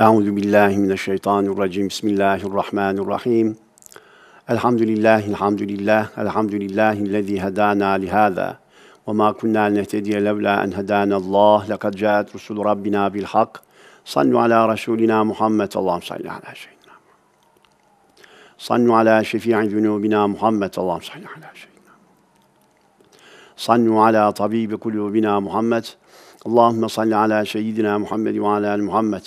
أعوذ بالله من الشيطان الرجيم بسم الله الرحمن الرحيم الحمد لله الحمد لله الحمد لله الذي هدانا لهذا وما كنا نهتدي لولا أن هدانا الله لقد جاءت رسل ربنا بالحق صلوا على رسولنا محمد اللهم صل على سيدنا صلوا على شفيع ذنوبنا محمد اللهم صل على سيدنا صلوا على طبيب قلوبنا محمد اللهم صل على سيدنا محمد وعلى آل محمد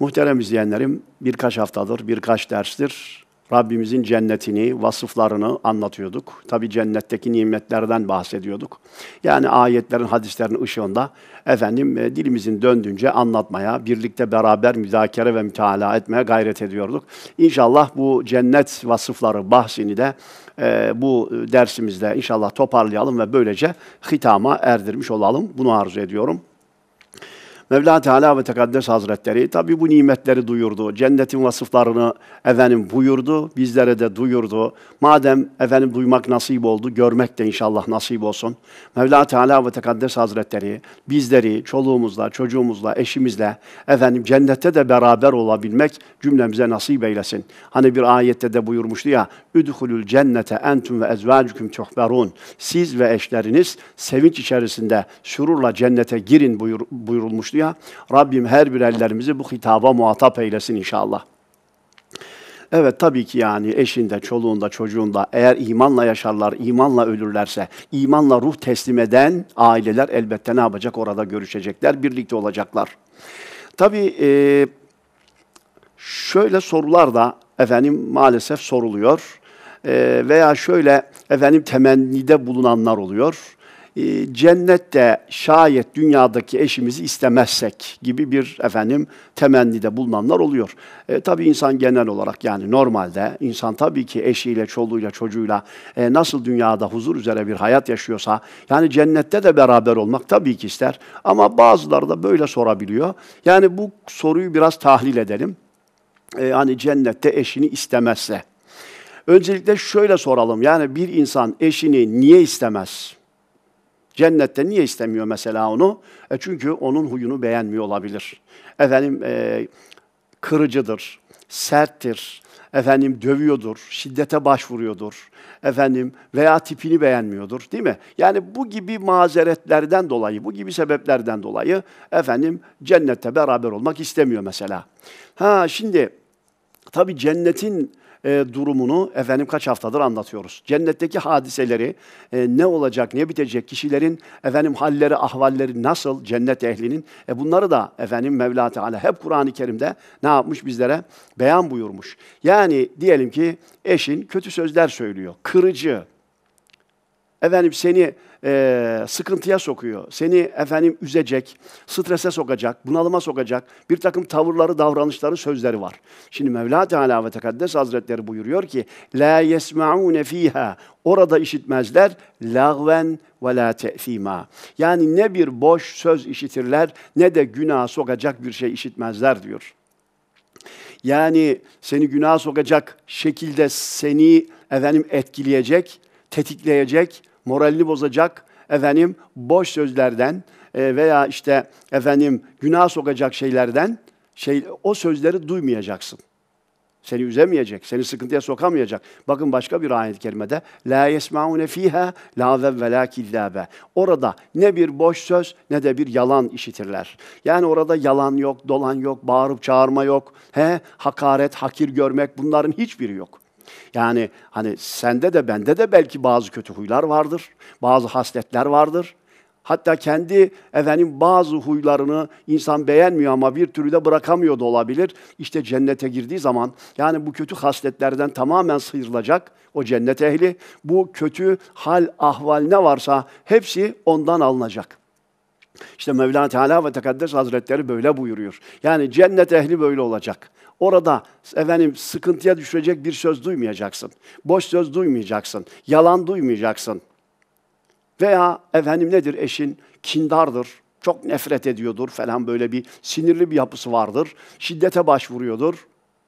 Muhterem izleyenlerim, birkaç haftadır, birkaç derstir Rabbimizin cennetini, vasıflarını anlatıyorduk. Tabi cennetteki nimetlerden bahsediyorduk. Yani ayetlerin, hadislerin ışığında efendim e, dilimizin döndüğünce anlatmaya, birlikte beraber müzakere ve müteala etmeye gayret ediyorduk. İnşallah bu cennet vasıfları bahsini de e, bu e, dersimizde inşallah toparlayalım ve böylece hitama erdirmiş olalım. Bunu arzu ediyorum. Mevla Teala ve Tekaddes Hazretleri tabi bu nimetleri duyurdu. Cennetin vasıflarını efendim buyurdu, bizlere de duyurdu. Madem efendim duymak nasip oldu, görmek de inşallah nasip olsun. Mevla Teala ve Tekaddes Hazretleri bizleri çoluğumuzla, çocuğumuzla, eşimizle efendim cennette de beraber olabilmek cümlemize nasip eylesin. Hani bir ayette de buyurmuştu ya, "Üdhulul cennete entum ve ezvacukum tuhberun." Siz ve eşleriniz sevinç içerisinde, şururla cennete girin buyur, buyurulmuştu anlatıyor. Rabbim her birerlerimizi bu hitaba muhatap eylesin inşallah. Evet tabii ki yani eşinde, çoluğunda, çocuğunda eğer imanla yaşarlar, imanla ölürlerse, imanla ruh teslim eden aileler elbette ne yapacak? Orada görüşecekler, birlikte olacaklar. Tabii e, şöyle sorular da efendim maalesef soruluyor. E, veya şöyle efendim temennide bulunanlar oluyor. Ee, cennette şayet dünyadaki eşimizi istemezsek gibi bir efendim temennide bulunanlar oluyor. E, tabii insan genel olarak yani normalde insan tabii ki eşiyle, çoluğuyla, çocuğuyla e, nasıl dünyada huzur üzere bir hayat yaşıyorsa yani cennette de beraber olmak tabii ki ister. Ama bazıları da böyle sorabiliyor. Yani bu soruyu biraz tahlil edelim. E, hani cennette eşini istemezse. Öncelikle şöyle soralım. Yani bir insan eşini niye istemez? Cennette niye istemiyor mesela onu? E çünkü onun huyunu beğenmiyor olabilir. Efendim e, kırıcıdır, serttir, efendim dövüyordur, şiddete başvuruyordur, efendim veya tipini beğenmiyordur değil mi? Yani bu gibi mazeretlerden dolayı, bu gibi sebeplerden dolayı efendim cennette beraber olmak istemiyor mesela. Ha şimdi tabi cennetin e, durumunu efendim kaç haftadır anlatıyoruz. Cennetteki hadiseleri e, ne olacak, ne bitecek, kişilerin efendim halleri, ahvalleri nasıl cennet ehlinin e, bunları da efendim Mevla Teala hep Kur'an-ı Kerim'de ne yapmış bizlere beyan buyurmuş. Yani diyelim ki eşin kötü sözler söylüyor, kırıcı. Efendim seni e, sıkıntıya sokuyor. Seni efendim üzecek, strese sokacak, bunalıma sokacak bir takım tavırları, davranışları, sözleri var. Şimdi Mevla Teala ve Tekaddes Hazretleri buyuruyor ki La yesma'une fiha Orada işitmezler lagven ve la te'fima. Yani ne bir boş söz işitirler ne de günah sokacak bir şey işitmezler diyor. Yani seni günah sokacak şekilde seni efendim etkileyecek, tetikleyecek, moralini bozacak efendim boş sözlerden e, veya işte efendim günah sokacak şeylerden şey o sözleri duymayacaksın. Seni üzemeyecek, seni sıkıntıya sokamayacak. Bakın başka bir ayet-i kerimede la yesmaune fiha la ve la killabe. Orada ne bir boş söz ne de bir yalan işitirler. Yani orada yalan yok, dolan yok, bağırıp çağırma yok. He, hakaret, hakir görmek bunların hiçbiri yok. Yani hani sende de bende de belki bazı kötü huylar vardır, bazı hasletler vardır. Hatta kendi efendim bazı huylarını insan beğenmiyor ama bir türlü de bırakamıyor da olabilir. İşte cennete girdiği zaman yani bu kötü hasletlerden tamamen sıyrılacak o cennet ehli. Bu kötü hal ahval ne varsa hepsi ondan alınacak. İşte Mevlana Teala ve Tekaddes Hazretleri böyle buyuruyor. Yani cennet ehli böyle olacak. Orada efendim sıkıntıya düşürecek bir söz duymayacaksın. Boş söz duymayacaksın. Yalan duymayacaksın. Veya efendim nedir eşin? Kindardır. Çok nefret ediyordur falan böyle bir sinirli bir yapısı vardır. Şiddete başvuruyordur.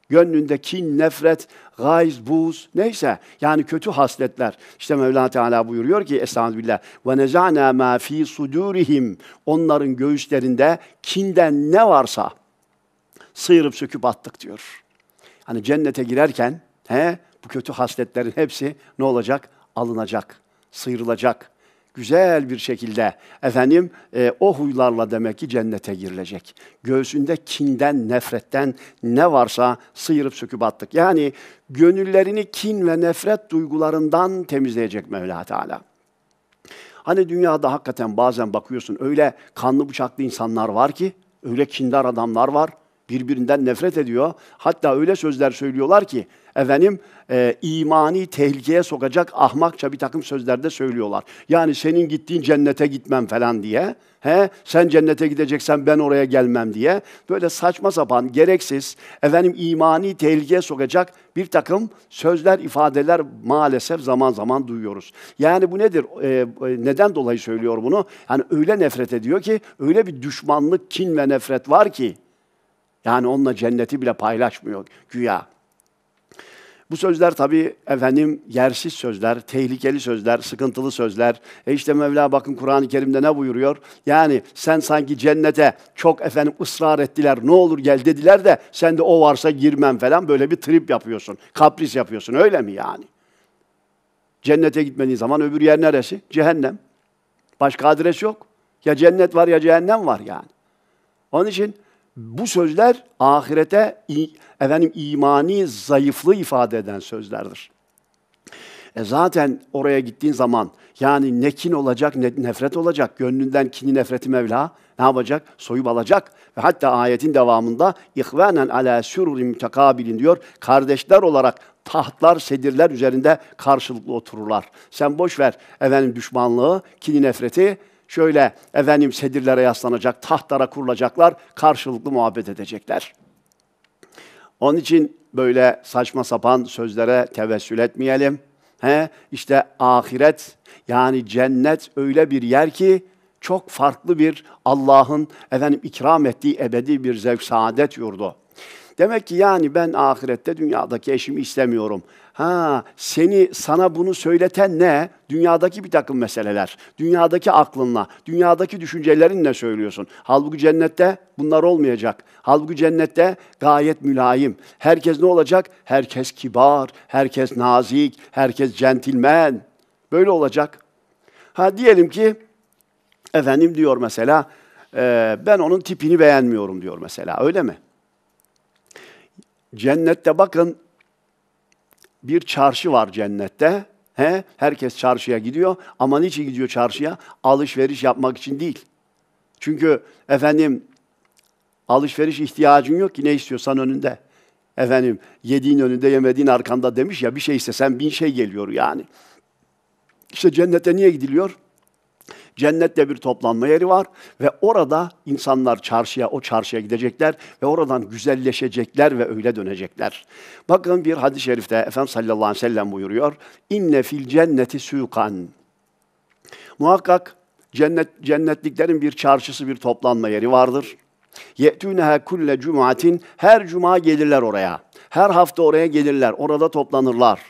Gönlünde kin, nefret, gayz, buz neyse yani kötü hasletler. İşte Mevla Teala buyuruyor ki Estağfirullah ve nezana ma fi sudurihim onların göğüslerinde kinden ne varsa sıyırıp söküp attık diyor. Hani cennete girerken he, bu kötü hasletlerin hepsi ne olacak? Alınacak, sıyrılacak. Güzel bir şekilde efendim e, o huylarla demek ki cennete girilecek. Göğsünde kinden, nefretten ne varsa sıyırıp söküp attık. Yani gönüllerini kin ve nefret duygularından temizleyecek Mevla Teala. Hani dünyada hakikaten bazen bakıyorsun öyle kanlı bıçaklı insanlar var ki, öyle kindar adamlar var, Birbirinden nefret ediyor. Hatta öyle sözler söylüyorlar ki efendim e, imani tehlikeye sokacak ahmakça bir takım sözlerde söylüyorlar. Yani senin gittiğin cennete gitmem falan diye. He, sen cennete gideceksen ben oraya gelmem diye. Böyle saçma sapan, gereksiz, efendim imani tehlikeye sokacak bir takım sözler, ifadeler maalesef zaman zaman duyuyoruz. Yani bu nedir? E, e neden dolayı söylüyor bunu? Yani öyle nefret ediyor ki, öyle bir düşmanlık, kin ve nefret var ki yani onunla cenneti bile paylaşmıyor güya. Bu sözler tabii efendim yersiz sözler, tehlikeli sözler, sıkıntılı sözler. E işte Mevla bakın Kur'an-ı Kerim'de ne buyuruyor? Yani sen sanki cennete çok efendim ısrar ettiler, ne olur gel dediler de sen de o varsa girmem falan böyle bir trip yapıyorsun. Kapris yapıyorsun öyle mi yani? Cennete gitmediğin zaman öbür yer neresi? Cehennem. Başka adres yok. Ya cennet var ya cehennem var yani. Onun için bu sözler ahirete efendim imani zayıflığı ifade eden sözlerdir. E zaten oraya gittiğin zaman yani ne kin olacak ne nefret olacak. Gönlünden kini nefreti Mevla ne yapacak? Soyup alacak. Ve hatta ayetin devamında ihvanen ala sururin mütekabilin diyor. Kardeşler olarak tahtlar, sedirler üzerinde karşılıklı otururlar. Sen boş ver efendim düşmanlığı, kini nefreti şöyle efendim sedirlere yaslanacak, tahtlara kurulacaklar, karşılıklı muhabbet edecekler. Onun için böyle saçma sapan sözlere tevessül etmeyelim. He? İşte ahiret yani cennet öyle bir yer ki çok farklı bir Allah'ın efendim ikram ettiği ebedi bir zevk saadet yurdu. Demek ki yani ben ahirette dünyadaki eşimi istemiyorum. Ha seni sana bunu söyleten ne? Dünyadaki bir takım meseleler. Dünyadaki aklınla, dünyadaki düşüncelerinle söylüyorsun. Halbuki cennette bunlar olmayacak. Halbuki cennette gayet mülayim. Herkes ne olacak? Herkes kibar, herkes nazik, herkes centilmen. Böyle olacak. Ha diyelim ki efendim diyor mesela e, ben onun tipini beğenmiyorum diyor mesela öyle mi? Cennette bakın bir çarşı var cennette. He? Herkes çarşıya gidiyor ama niçin gidiyor çarşıya? Alışveriş yapmak için değil. Çünkü efendim alışveriş ihtiyacın yok ki ne istiyorsan önünde. Efendim yediğin önünde yemediğin arkanda demiş ya bir şey istesen bin şey geliyor yani. İşte cennete niye gidiliyor? Cennette bir toplanma yeri var ve orada insanlar çarşıya, o çarşıya gidecekler ve oradan güzelleşecekler ve öyle dönecekler. Bakın bir hadis-i şerifte Efendimiz sallallahu aleyhi ve sellem buyuruyor. İnne fil cenneti sukan. Muhakkak cennet, cennetliklerin bir çarşısı, bir toplanma yeri vardır. Ye'tûneha kulle cumatin. Her cuma gelirler oraya. Her hafta oraya gelirler. Orada toplanırlar.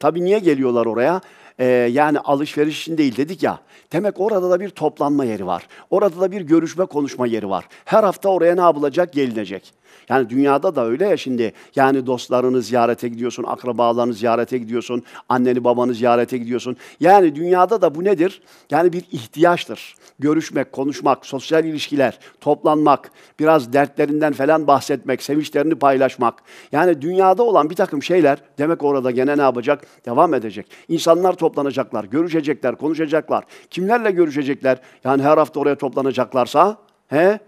Tabi niye geliyorlar oraya? e, yani alışveriş için değil dedik ya. Demek orada da bir toplanma yeri var. Orada da bir görüşme konuşma yeri var. Her hafta oraya ne yapılacak? Gelinecek. Yani dünyada da öyle ya şimdi. Yani dostlarını ziyarete gidiyorsun, akrabalarını ziyarete gidiyorsun, anneni babanı ziyarete gidiyorsun. Yani dünyada da bu nedir? Yani bir ihtiyaçtır. Görüşmek, konuşmak, sosyal ilişkiler, toplanmak, biraz dertlerinden falan bahsetmek, sevinçlerini paylaşmak. Yani dünyada olan bir takım şeyler demek orada gene ne yapacak? Devam edecek. İnsanlar toplanacaklar, görüşecekler, konuşacaklar. Kimlerle görüşecekler? Yani her hafta oraya toplanacaklarsa, he?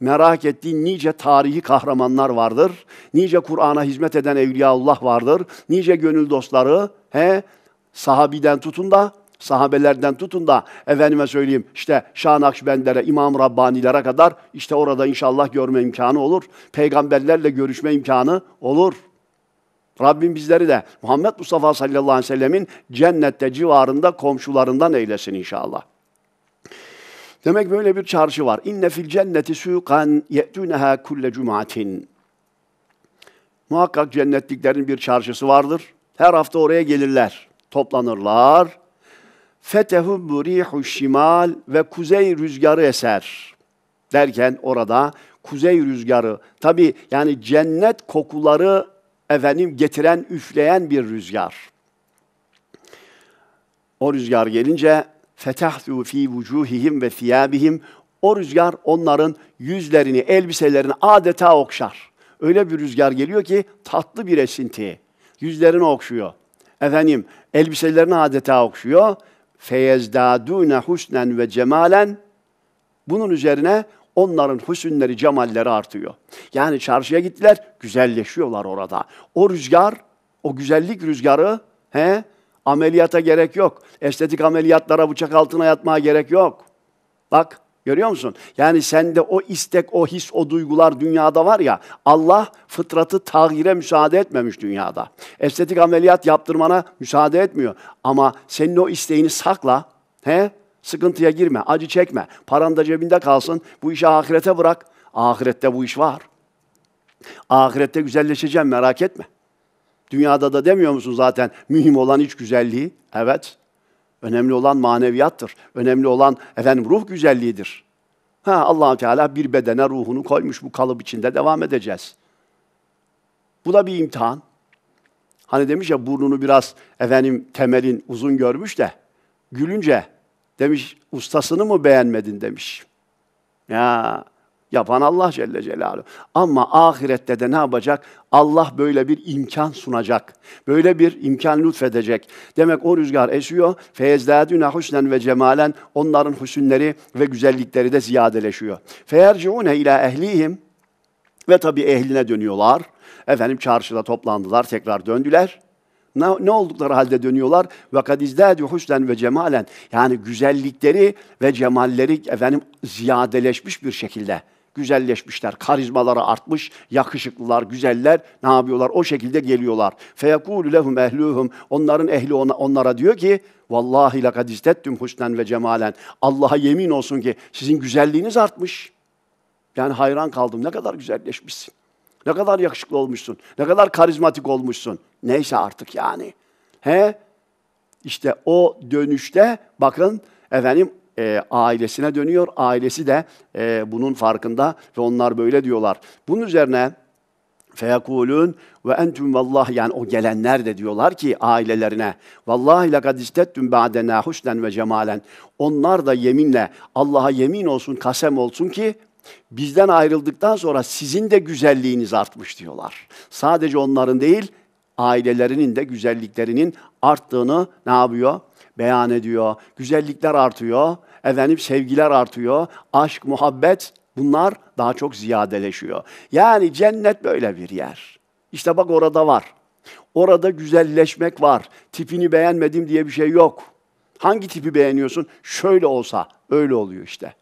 merak ettiğin nice tarihi kahramanlar vardır. Nice Kur'an'a hizmet eden evliyaullah vardır. Nice gönül dostları, he, sahabiden tutun da sahabelerden tutun da efendime söyleyeyim işte Şah Nakşibendilere, İmam Rabbanilere kadar işte orada inşallah görme imkanı olur. Peygamberlerle görüşme imkanı olur. Rabbim bizleri de Muhammed Mustafa sallallahu aleyhi ve sellemin cennette civarında komşularından eylesin inşallah. Demek böyle bir çarşı var. İnne fil cenneti suqan ye'tunaha kulle cumatin. Muhakkak cennetliklerin bir çarşısı vardır. Her hafta oraya gelirler, toplanırlar. Fetehu burihu şimal ve kuzey rüzgarı eser. Derken orada kuzey rüzgarı, tabi yani cennet kokuları efendim getiren, üfleyen bir rüzgar. O rüzgar gelince fetahtu fi vucuhihim ve thiyabihim o rüzgar onların yüzlerini, elbiselerini adeta okşar. Öyle bir rüzgar geliyor ki tatlı bir esinti. Yüzlerini okşuyor. Efendim, elbiselerini adeta okşuyor. Feyezdadune husnen ve cemalen. Bunun üzerine onların husünleri, cemalleri artıyor. Yani çarşıya gittiler, güzelleşiyorlar orada. O rüzgar, o güzellik rüzgarı he, Ameliyata gerek yok. Estetik ameliyatlara bıçak altına yatmaya gerek yok. Bak görüyor musun? Yani sende o istek, o his, o duygular dünyada var ya Allah fıtratı tağire müsaade etmemiş dünyada. Estetik ameliyat yaptırmana müsaade etmiyor. Ama senin o isteğini sakla. He? Sıkıntıya girme, acı çekme. Paran da cebinde kalsın. Bu işi ahirete bırak. Ahirette bu iş var. Ahirette güzelleşeceğim merak etme. Dünyada da demiyor musun zaten mühim olan iç güzelliği? Evet. Önemli olan maneviyattır. Önemli olan efendim ruh güzelliğidir. Ha allah Teala bir bedene ruhunu koymuş. Bu kalıp içinde devam edeceğiz. Bu da bir imtihan. Hani demiş ya burnunu biraz efendim temelin uzun görmüş de gülünce demiş ustasını mı beğenmedin demiş. Ya Yapan Allah Celle Celaluhu. Ama ahirette de ne yapacak? Allah böyle bir imkan sunacak. Böyle bir imkan lütfedecek. Demek o rüzgar esiyor. Feyezlâdüne husnen ve cemalen. Onların husünleri ve güzellikleri de ziyadeleşiyor. Feyerciune ila ehlihim. Ve tabi ehline dönüyorlar. Efendim çarşıda toplandılar, tekrar döndüler. Ne, ne oldukları halde dönüyorlar? Ve kadizdâdü husnen ve cemalen. Yani güzellikleri ve cemalleri efendim ziyadeleşmiş bir şekilde güzelleşmişler. Karizmaları artmış, yakışıklılar, güzeller ne yapıyorlar? O şekilde geliyorlar. Feyekûlü lehum ehluhum. Onların ehli ona, onlara diyor ki Vallahi lekad istettüm husnen ve cemalen. Allah'a yemin olsun ki sizin güzelliğiniz artmış. Yani hayran kaldım. Ne kadar güzelleşmişsin. Ne kadar yakışıklı olmuşsun. Ne kadar karizmatik olmuşsun. Neyse artık yani. He? İşte o dönüşte bakın efendim e, ailesine dönüyor. Ailesi de e, bunun farkında ve onlar böyle diyorlar. Bunun üzerine Feyakulun ve entüm vallahi yani o gelenler de diyorlar ki ailelerine vallahi lekad istettüm ba'dena husnen ve cemalen. Onlar da yeminle Allah'a yemin olsun kasem olsun ki bizden ayrıldıktan sonra sizin de güzelliğiniz artmış diyorlar. Sadece onların değil ailelerinin de güzelliklerinin arttığını ne yapıyor? Beyan ediyor. Güzellikler artıyor efendim sevgiler artıyor, aşk, muhabbet bunlar daha çok ziyadeleşiyor. Yani cennet böyle bir yer. İşte bak orada var. Orada güzelleşmek var. Tipini beğenmedim diye bir şey yok. Hangi tipi beğeniyorsun? Şöyle olsa öyle oluyor işte.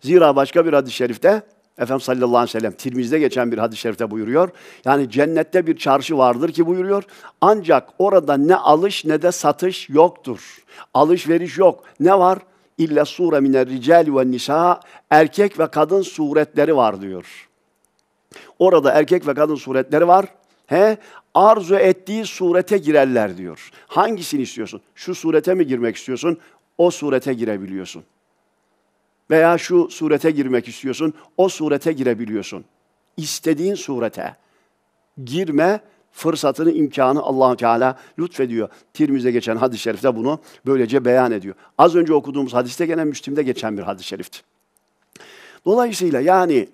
Zira başka bir hadis-i şerifte Efendimiz sallallahu aleyhi ve sellem Tirmiz'de geçen bir hadis-i şerifte buyuruyor. Yani cennette bir çarşı vardır ki buyuruyor. Ancak orada ne alış ne de satış yoktur. Alışveriş yok. Ne var? İlla sure miner rical ve nisa erkek ve kadın suretleri var diyor. Orada erkek ve kadın suretleri var. He? Arzu ettiği surete girerler diyor. Hangisini istiyorsun? Şu surete mi girmek istiyorsun? O surete girebiliyorsun. Veya şu surete girmek istiyorsun. O surete girebiliyorsun. İstediğin surete girme fırsatını, imkanı Allahu Teala lütfediyor. Tirmize geçen hadis-i şerifte bunu böylece beyan ediyor. Az önce okuduğumuz hadiste gene Müslim'de geçen bir hadis-i şerifti. Dolayısıyla yani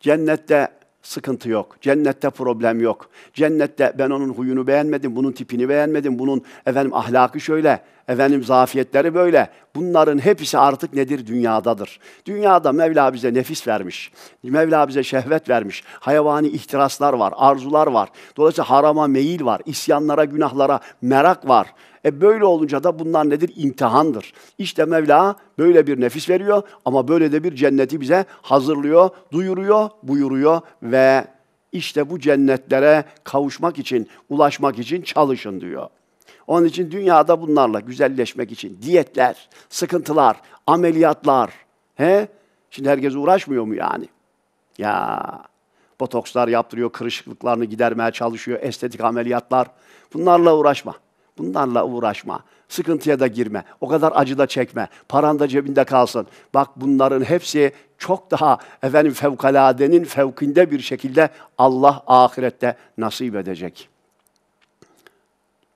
cennette sıkıntı yok. Cennette problem yok. Cennette ben onun huyunu beğenmedim, bunun tipini beğenmedim, bunun efendim ahlakı şöyle, efendim zafiyetleri böyle. Bunların hepsi artık nedir? Dünyadadır. Dünyada Mevla bize nefis vermiş. Mevla bize şehvet vermiş. Hayvani ihtiraslar var, arzular var. Dolayısıyla harama meyil var, isyanlara, günahlara merak var. E böyle olunca da bunlar nedir? İmtihandır. İşte Mevla böyle bir nefis veriyor ama böyle de bir cenneti bize hazırlıyor, duyuruyor, buyuruyor ve işte bu cennetlere kavuşmak için, ulaşmak için çalışın diyor. Onun için dünyada bunlarla güzelleşmek için diyetler, sıkıntılar, ameliyatlar. He? Şimdi herkes uğraşmıyor mu yani? Ya botokslar yaptırıyor, kırışıklıklarını gidermeye çalışıyor, estetik ameliyatlar. Bunlarla uğraşma. Bunlarla uğraşma. Sıkıntıya da girme. O kadar acı da çekme. Paran da cebinde kalsın. Bak bunların hepsi çok daha efendim fevkaladenin fevkinde bir şekilde Allah ahirette nasip edecek.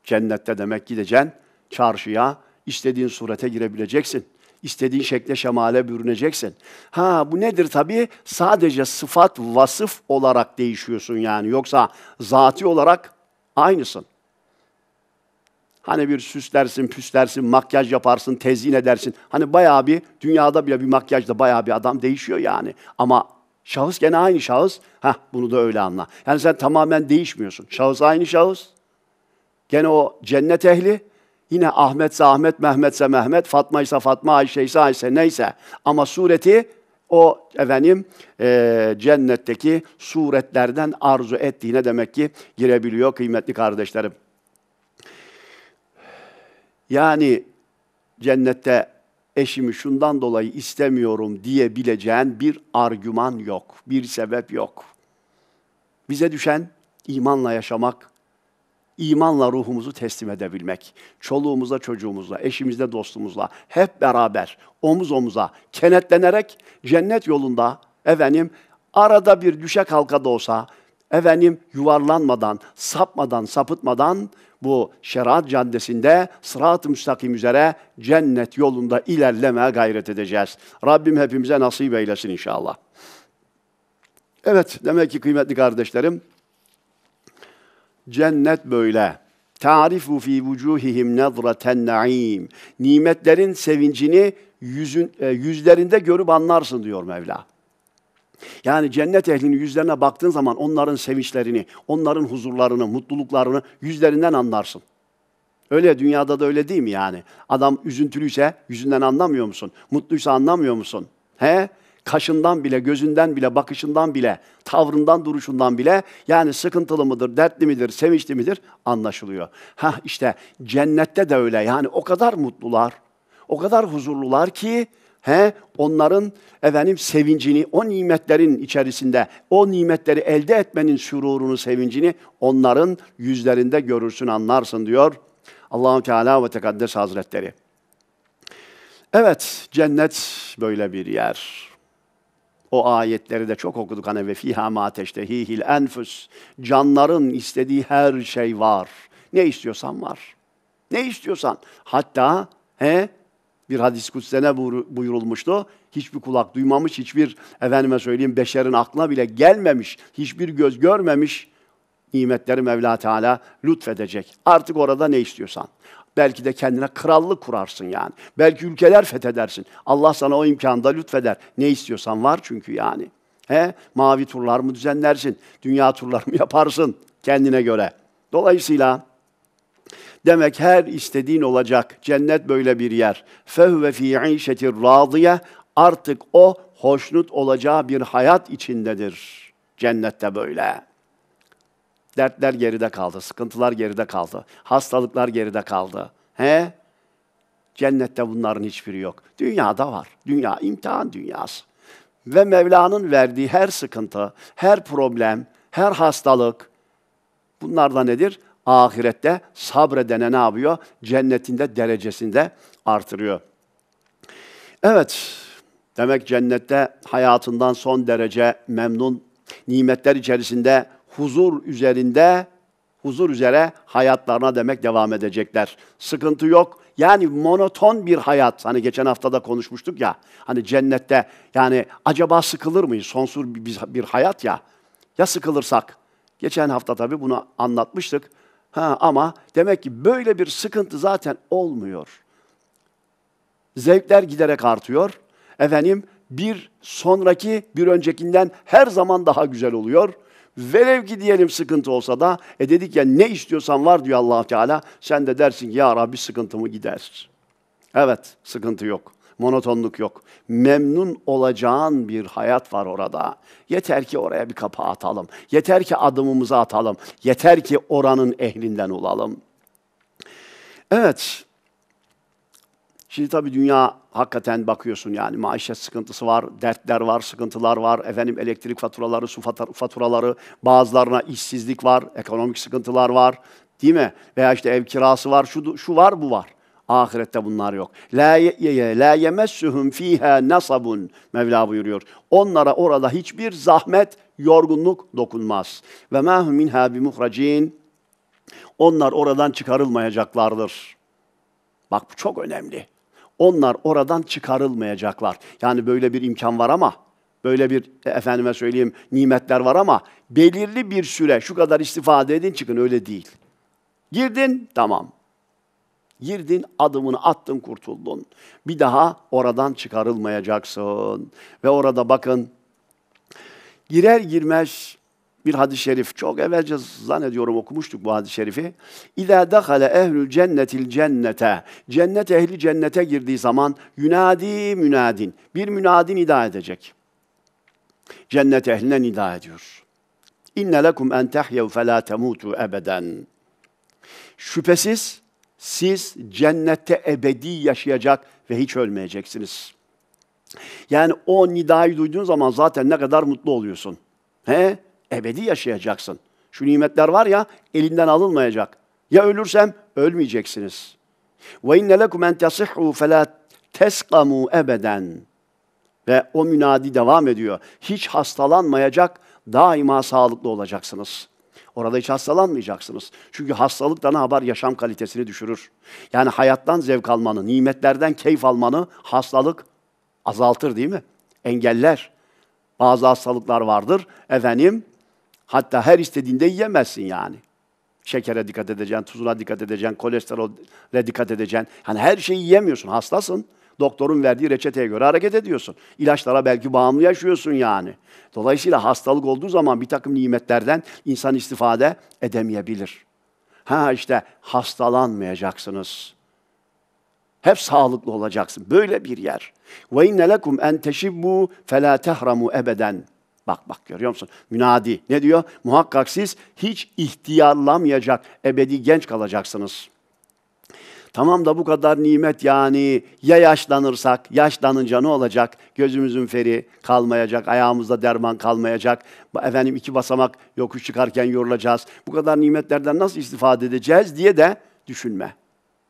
Cennette demek gideceksin çarşıya, istediğin surete girebileceksin. İstediğin şekle şemale bürüneceksin. Ha bu nedir tabii? Sadece sıfat, vasıf olarak değişiyorsun yani. Yoksa zati olarak aynısın. Hani bir süslersin, püslersin, makyaj yaparsın, tezyin edersin. Hani bayağı bir dünyada bile bir makyajla bayağı bir adam değişiyor yani. Ama şahıs gene aynı şahıs. Ha bunu da öyle anla. Yani sen tamamen değişmiyorsun. Şahıs aynı şahıs. Gene o cennet ehli. Yine Ahmetse Ahmet, Mehmetse Mehmet, Fatma ise Fatma, Ayşe ise Ayşe neyse. Ama sureti o efendim e, cennetteki suretlerden arzu ettiğine demek ki girebiliyor kıymetli kardeşlerim. Yani cennette eşimi şundan dolayı istemiyorum diyebileceğin bir argüman yok, bir sebep yok. Bize düşen imanla yaşamak, imanla ruhumuzu teslim edebilmek. çoluğumuzla, çocuğumuzla, eşimizle, dostumuzla hep beraber omuz omuza kenetlenerek cennet yolunda efendim arada bir düşe kalka da olsa efendim yuvarlanmadan, sapmadan, sapıtmadan bu şerat Caddesi'nde sırat-ı müstakim üzere cennet yolunda ilerlemeye gayret edeceğiz. Rabbim hepimize nasip eylesin inşallah. Evet, demek ki kıymetli kardeşlerim, cennet böyle. Tarifu fi vucuhihim nedraten naim. Nimetlerin sevincini yüzün, e, yüzlerinde görüp anlarsın diyor Mevla. Yani cennet ehlinin yüzlerine baktığın zaman onların sevinçlerini, onların huzurlarını, mutluluklarını yüzlerinden anlarsın. Öyle dünyada da öyle değil mi yani? Adam üzüntülüyse yüzünden anlamıyor musun? Mutluysa anlamıyor musun? He? Kaşından bile, gözünden bile, bakışından bile, tavrından, duruşundan bile yani sıkıntılı mıdır, dertli midir, sevinçli midir anlaşılıyor. Ha işte cennette de öyle yani o kadar mutlular, o kadar huzurlular ki He? Onların efendim sevincini, o nimetlerin içerisinde, o nimetleri elde etmenin sürurunu, sevincini onların yüzlerinde görürsün, anlarsın diyor Allahu Teala ve Tekaddes Hazretleri. Evet, cennet böyle bir yer. O ayetleri de çok okuduk hani ve fiha ma teştehihil enfus. Canların istediği her şey var. Ne istiyorsan var. Ne istiyorsan. Hatta he bir hadis kutsene buyurulmuştu. Hiçbir kulak duymamış, hiçbir efendime söyleyeyim beşerin aklına bile gelmemiş, hiçbir göz görmemiş nimetleri Mevla Teala lütfedecek. Artık orada ne istiyorsan. Belki de kendine krallık kurarsın yani. Belki ülkeler fethedersin. Allah sana o imkanda lütfeder. Ne istiyorsan var çünkü yani. He? Mavi turlar mı düzenlersin? Dünya turlar mı yaparsın kendine göre? Dolayısıyla Demek her istediğin olacak. Cennet böyle bir yer. Fehve fi işetir radiye. Artık o hoşnut olacağı bir hayat içindedir. Cennette böyle. Dertler geride kaldı, sıkıntılar geride kaldı, hastalıklar geride kaldı. He? Cennette bunların hiçbiri yok. Dünyada var. Dünya imtihan dünyası. Ve Mevla'nın verdiği her sıkıntı, her problem, her hastalık bunlar da nedir? ahirette sabredene ne yapıyor? Cennetinde derecesinde artırıyor. Evet, demek cennette hayatından son derece memnun, nimetler içerisinde huzur üzerinde huzur üzere hayatlarına demek devam edecekler. Sıkıntı yok. Yani monoton bir hayat. Hani geçen hafta da konuşmuştuk ya. Hani cennette yani acaba sıkılır mıyız? Sonsuz bir, bir hayat ya. Ya sıkılırsak? Geçen hafta tabii bunu anlatmıştık. Ha, ama demek ki böyle bir sıkıntı zaten olmuyor. Zevkler giderek artıyor. Efendim bir sonraki bir öncekinden her zaman daha güzel oluyor. Velev ki diyelim sıkıntı olsa da e dedik ya ne istiyorsan var diyor allah Teala. Sen de dersin ki ya Rabbi sıkıntımı gider. Evet sıkıntı yok. Monotonluk yok. Memnun olacağın bir hayat var orada. Yeter ki oraya bir kapı atalım. Yeter ki adımımızı atalım. Yeter ki oranın ehlinden olalım. Evet. Şimdi tabii dünya hakikaten bakıyorsun yani maişet sıkıntısı var, dertler var, sıkıntılar var. Efendim elektrik faturaları, su faturaları, bazılarına işsizlik var, ekonomik sıkıntılar var. Değil mi? Veya işte ev kirası var, şu, şu var, bu var. Ahirette bunlar yok. La la yemessuhum fiha nasabun. Mevla buyuruyor. Onlara orada hiçbir zahmet, yorgunluk dokunmaz. Ve ma hum minha bimuhracin. Onlar oradan çıkarılmayacaklardır. Bak bu çok önemli. Onlar oradan çıkarılmayacaklar. Yani böyle bir imkan var ama böyle bir e, efendime söyleyeyim nimetler var ama belirli bir süre şu kadar istifade edin çıkın öyle değil. Girdin tamam. Girdin, adımını attın, kurtuldun. Bir daha oradan çıkarılmayacaksın. Ve orada bakın, girer girmez bir hadis-i şerif. Çok evvelce zannediyorum okumuştuk bu hadis-i şerifi. İzâ dehale ehlül cennetil cennete. Cennet ehli cennete girdiği zaman yünadi münadin. Bir münadi nida edecek. Cennet ehline nida ediyor. İnne lekum en tehyev fe temutu ebeden. Şüphesiz siz cennette ebedi yaşayacak ve hiç ölmeyeceksiniz. Yani o nidayı duyduğun zaman zaten ne kadar mutlu oluyorsun. He? Ebedi yaşayacaksın. Şu nimetler var ya elinden alınmayacak. Ya ölürsem ölmeyeceksiniz. Ve inne lekum en tasihhu fela teskamu ebeden. Ve o münadi devam ediyor. Hiç hastalanmayacak, daima sağlıklı olacaksınız.'' Orada hiç hastalanmayacaksınız. Çünkü hastalık da ne haber? Yaşam kalitesini düşürür. Yani hayattan zevk almanı, nimetlerden keyif almanı hastalık azaltır değil mi? Engeller. Bazı hastalıklar vardır. Efendim, hatta her istediğinde yiyemezsin yani. Şekere dikkat edeceksin, tuzuna dikkat edeceksin, kolesterole dikkat edeceksin. Hani her şeyi yiyemiyorsun, hastasın doktorun verdiği reçeteye göre hareket ediyorsun. İlaçlara belki bağımlı yaşıyorsun yani. Dolayısıyla hastalık olduğu zaman bir takım nimetlerden insan istifade edemeyebilir. Ha işte hastalanmayacaksınız. Hep sağlıklı olacaksın. Böyle bir yer. Ve inne lekum en teşibbu fela tahramu ebeden. Bak bak görüyor musun? Münadi ne diyor? Muhakkak siz hiç ihtiyarlamayacak, ebedi genç kalacaksınız.'' Tamam da bu kadar nimet yani ya yaşlanırsak, yaşlanınca ne olacak? Gözümüzün feri kalmayacak, ayağımızda derman kalmayacak. Efendim iki basamak yokuş çıkarken yorulacağız. Bu kadar nimetlerden nasıl istifade edeceğiz diye de düşünme.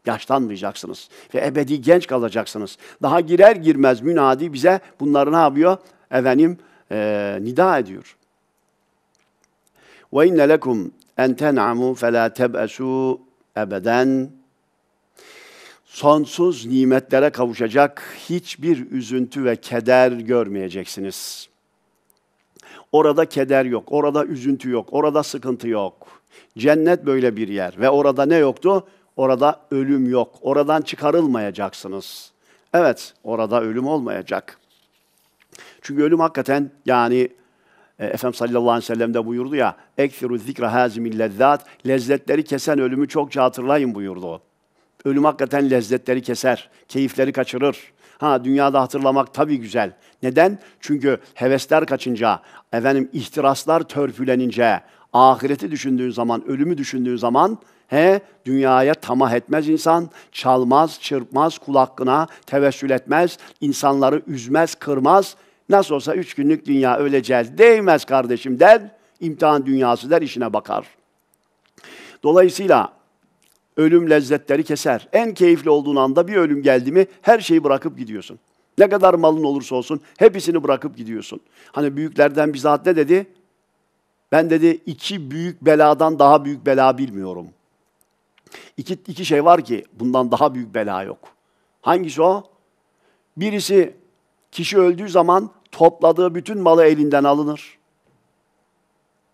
Yaşlanmayacaksınız ve ebedi genç kalacaksınız. Daha girer girmez münadi bize bunları ne yapıyor? Efendim ee, nida ediyor. وَاِنَّ لَكُمْ اَنْ تَنْعَمُوا فَلَا تَبْأَسُوا اَبَدًا sonsuz nimetlere kavuşacak hiçbir üzüntü ve keder görmeyeceksiniz. Orada keder yok, orada üzüntü yok, orada sıkıntı yok. Cennet böyle bir yer ve orada ne yoktu? Orada ölüm yok. Oradan çıkarılmayacaksınız. Evet, orada ölüm olmayacak. Çünkü ölüm hakikaten yani e, Efendimiz sallallahu aleyhi ve sellem de buyurdu ya, "Ekfiru zikra hazimil lezzat." Lezzetleri kesen ölümü çokça hatırlayın buyurdu. Ölüm hakikaten lezzetleri keser, keyifleri kaçırır. Ha dünyada hatırlamak tabii güzel. Neden? Çünkü hevesler kaçınca, efendim ihtiraslar törpülenince, ahireti düşündüğün zaman, ölümü düşündüğün zaman he dünyaya tamah etmez insan, çalmaz, çırpmaz, kul hakkına tevessül etmez, insanları üzmez, kırmaz. Nasıl olsa üç günlük dünya öleceğiz, değmez kardeşim der, imtihan dünyası der, işine bakar. Dolayısıyla Ölüm lezzetleri keser. En keyifli olduğun anda bir ölüm geldi mi her şeyi bırakıp gidiyorsun. Ne kadar malın olursa olsun hepsini bırakıp gidiyorsun. Hani büyüklerden bir zat ne dedi? Ben dedi iki büyük beladan daha büyük bela bilmiyorum. İki, iki şey var ki bundan daha büyük bela yok. Hangisi o? Birisi kişi öldüğü zaman topladığı bütün malı elinden alınır.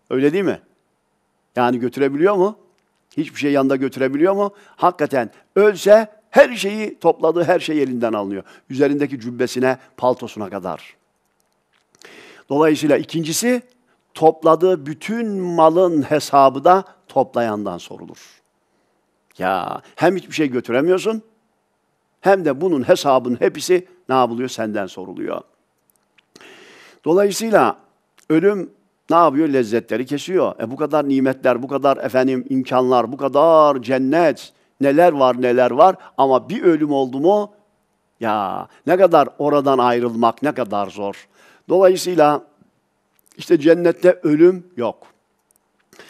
Öyle değil mi? Yani götürebiliyor mu? Hiçbir şey yanında götürebiliyor mu? Hakikaten ölse her şeyi topladığı her şey elinden alınıyor. Üzerindeki cübbesine, paltosuna kadar. Dolayısıyla ikincisi topladığı bütün malın hesabı da toplayandan sorulur. Ya hem hiçbir şey götüremiyorsun hem de bunun hesabının hepsi ne yapılıyor? Senden soruluyor. Dolayısıyla ölüm ne yapıyor? Lezzetleri kesiyor. E bu kadar nimetler, bu kadar efendim imkanlar, bu kadar cennet, neler var neler var ama bir ölüm oldu mu ya ne kadar oradan ayrılmak ne kadar zor. Dolayısıyla işte cennette ölüm yok.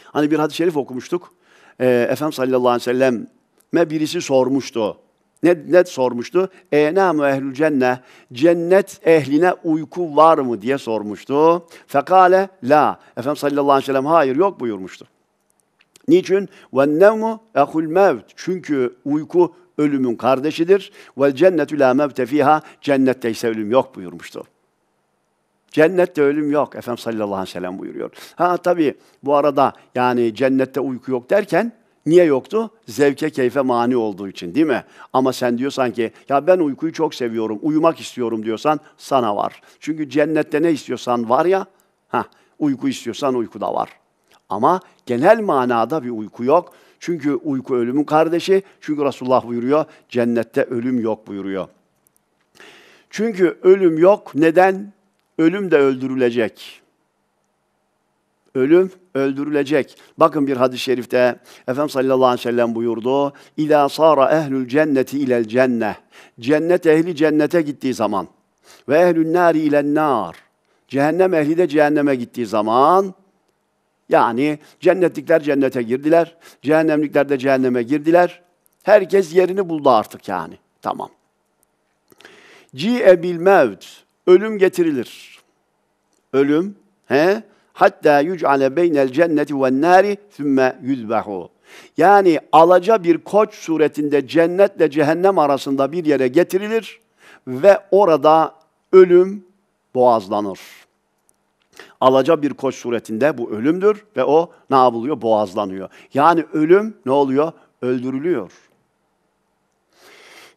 Hani bir hadis-i şerif okumuştuk. E, Efendimiz sallallahu aleyhi ve selleme birisi sormuştu. Ne, ne sormuştu? Ena ehlül cenne? Cennet ehline uyku var mı diye sormuştu. Fekale la. Efendimiz sallallahu aleyhi ve sellem hayır yok buyurmuştu. Niçin? Ve nevmu ehul mevt. Çünkü uyku ölümün kardeşidir. Ve cennetü la mevte fiha. Cennette ise ölüm yok buyurmuştu. Cennette ölüm yok. Efendimiz sallallahu aleyhi ve sellem buyuruyor. Ha tabii bu arada yani cennette uyku yok derken Niye yoktu? Zevke, keyfe mani olduğu için değil mi? Ama sen diyorsan ki ya ben uykuyu çok seviyorum, uyumak istiyorum diyorsan sana var. Çünkü cennette ne istiyorsan var ya, heh, uyku istiyorsan uyku da var. Ama genel manada bir uyku yok. Çünkü uyku ölümün kardeşi. Çünkü Resulullah buyuruyor, cennette ölüm yok buyuruyor. Çünkü ölüm yok. Neden? Ölüm de öldürülecek ölüm öldürülecek. Bakın bir hadis-i şerifte Efendimiz sallallahu aleyhi ve sellem buyurdu. İla sara ehlül cenneti ilel cenne. Cennet ehli cennete gittiği zaman ve ehlün nâri ilen nâr. Cehennem ehli de cehenneme gittiği zaman yani cennetlikler cennete girdiler, cehennemlikler de cehenneme girdiler. Herkes yerini buldu artık yani. Tamam. Ci'e bil mevt. Ölüm getirilir. Ölüm, he? hatta yuc'ale beynel cenneti ve nari thumma yuzbahu. Yani alaca bir koç suretinde cennetle cehennem arasında bir yere getirilir ve orada ölüm boğazlanır. Alaca bir koç suretinde bu ölümdür ve o ne yapılıyor? Boğazlanıyor. Yani ölüm ne oluyor? Öldürülüyor.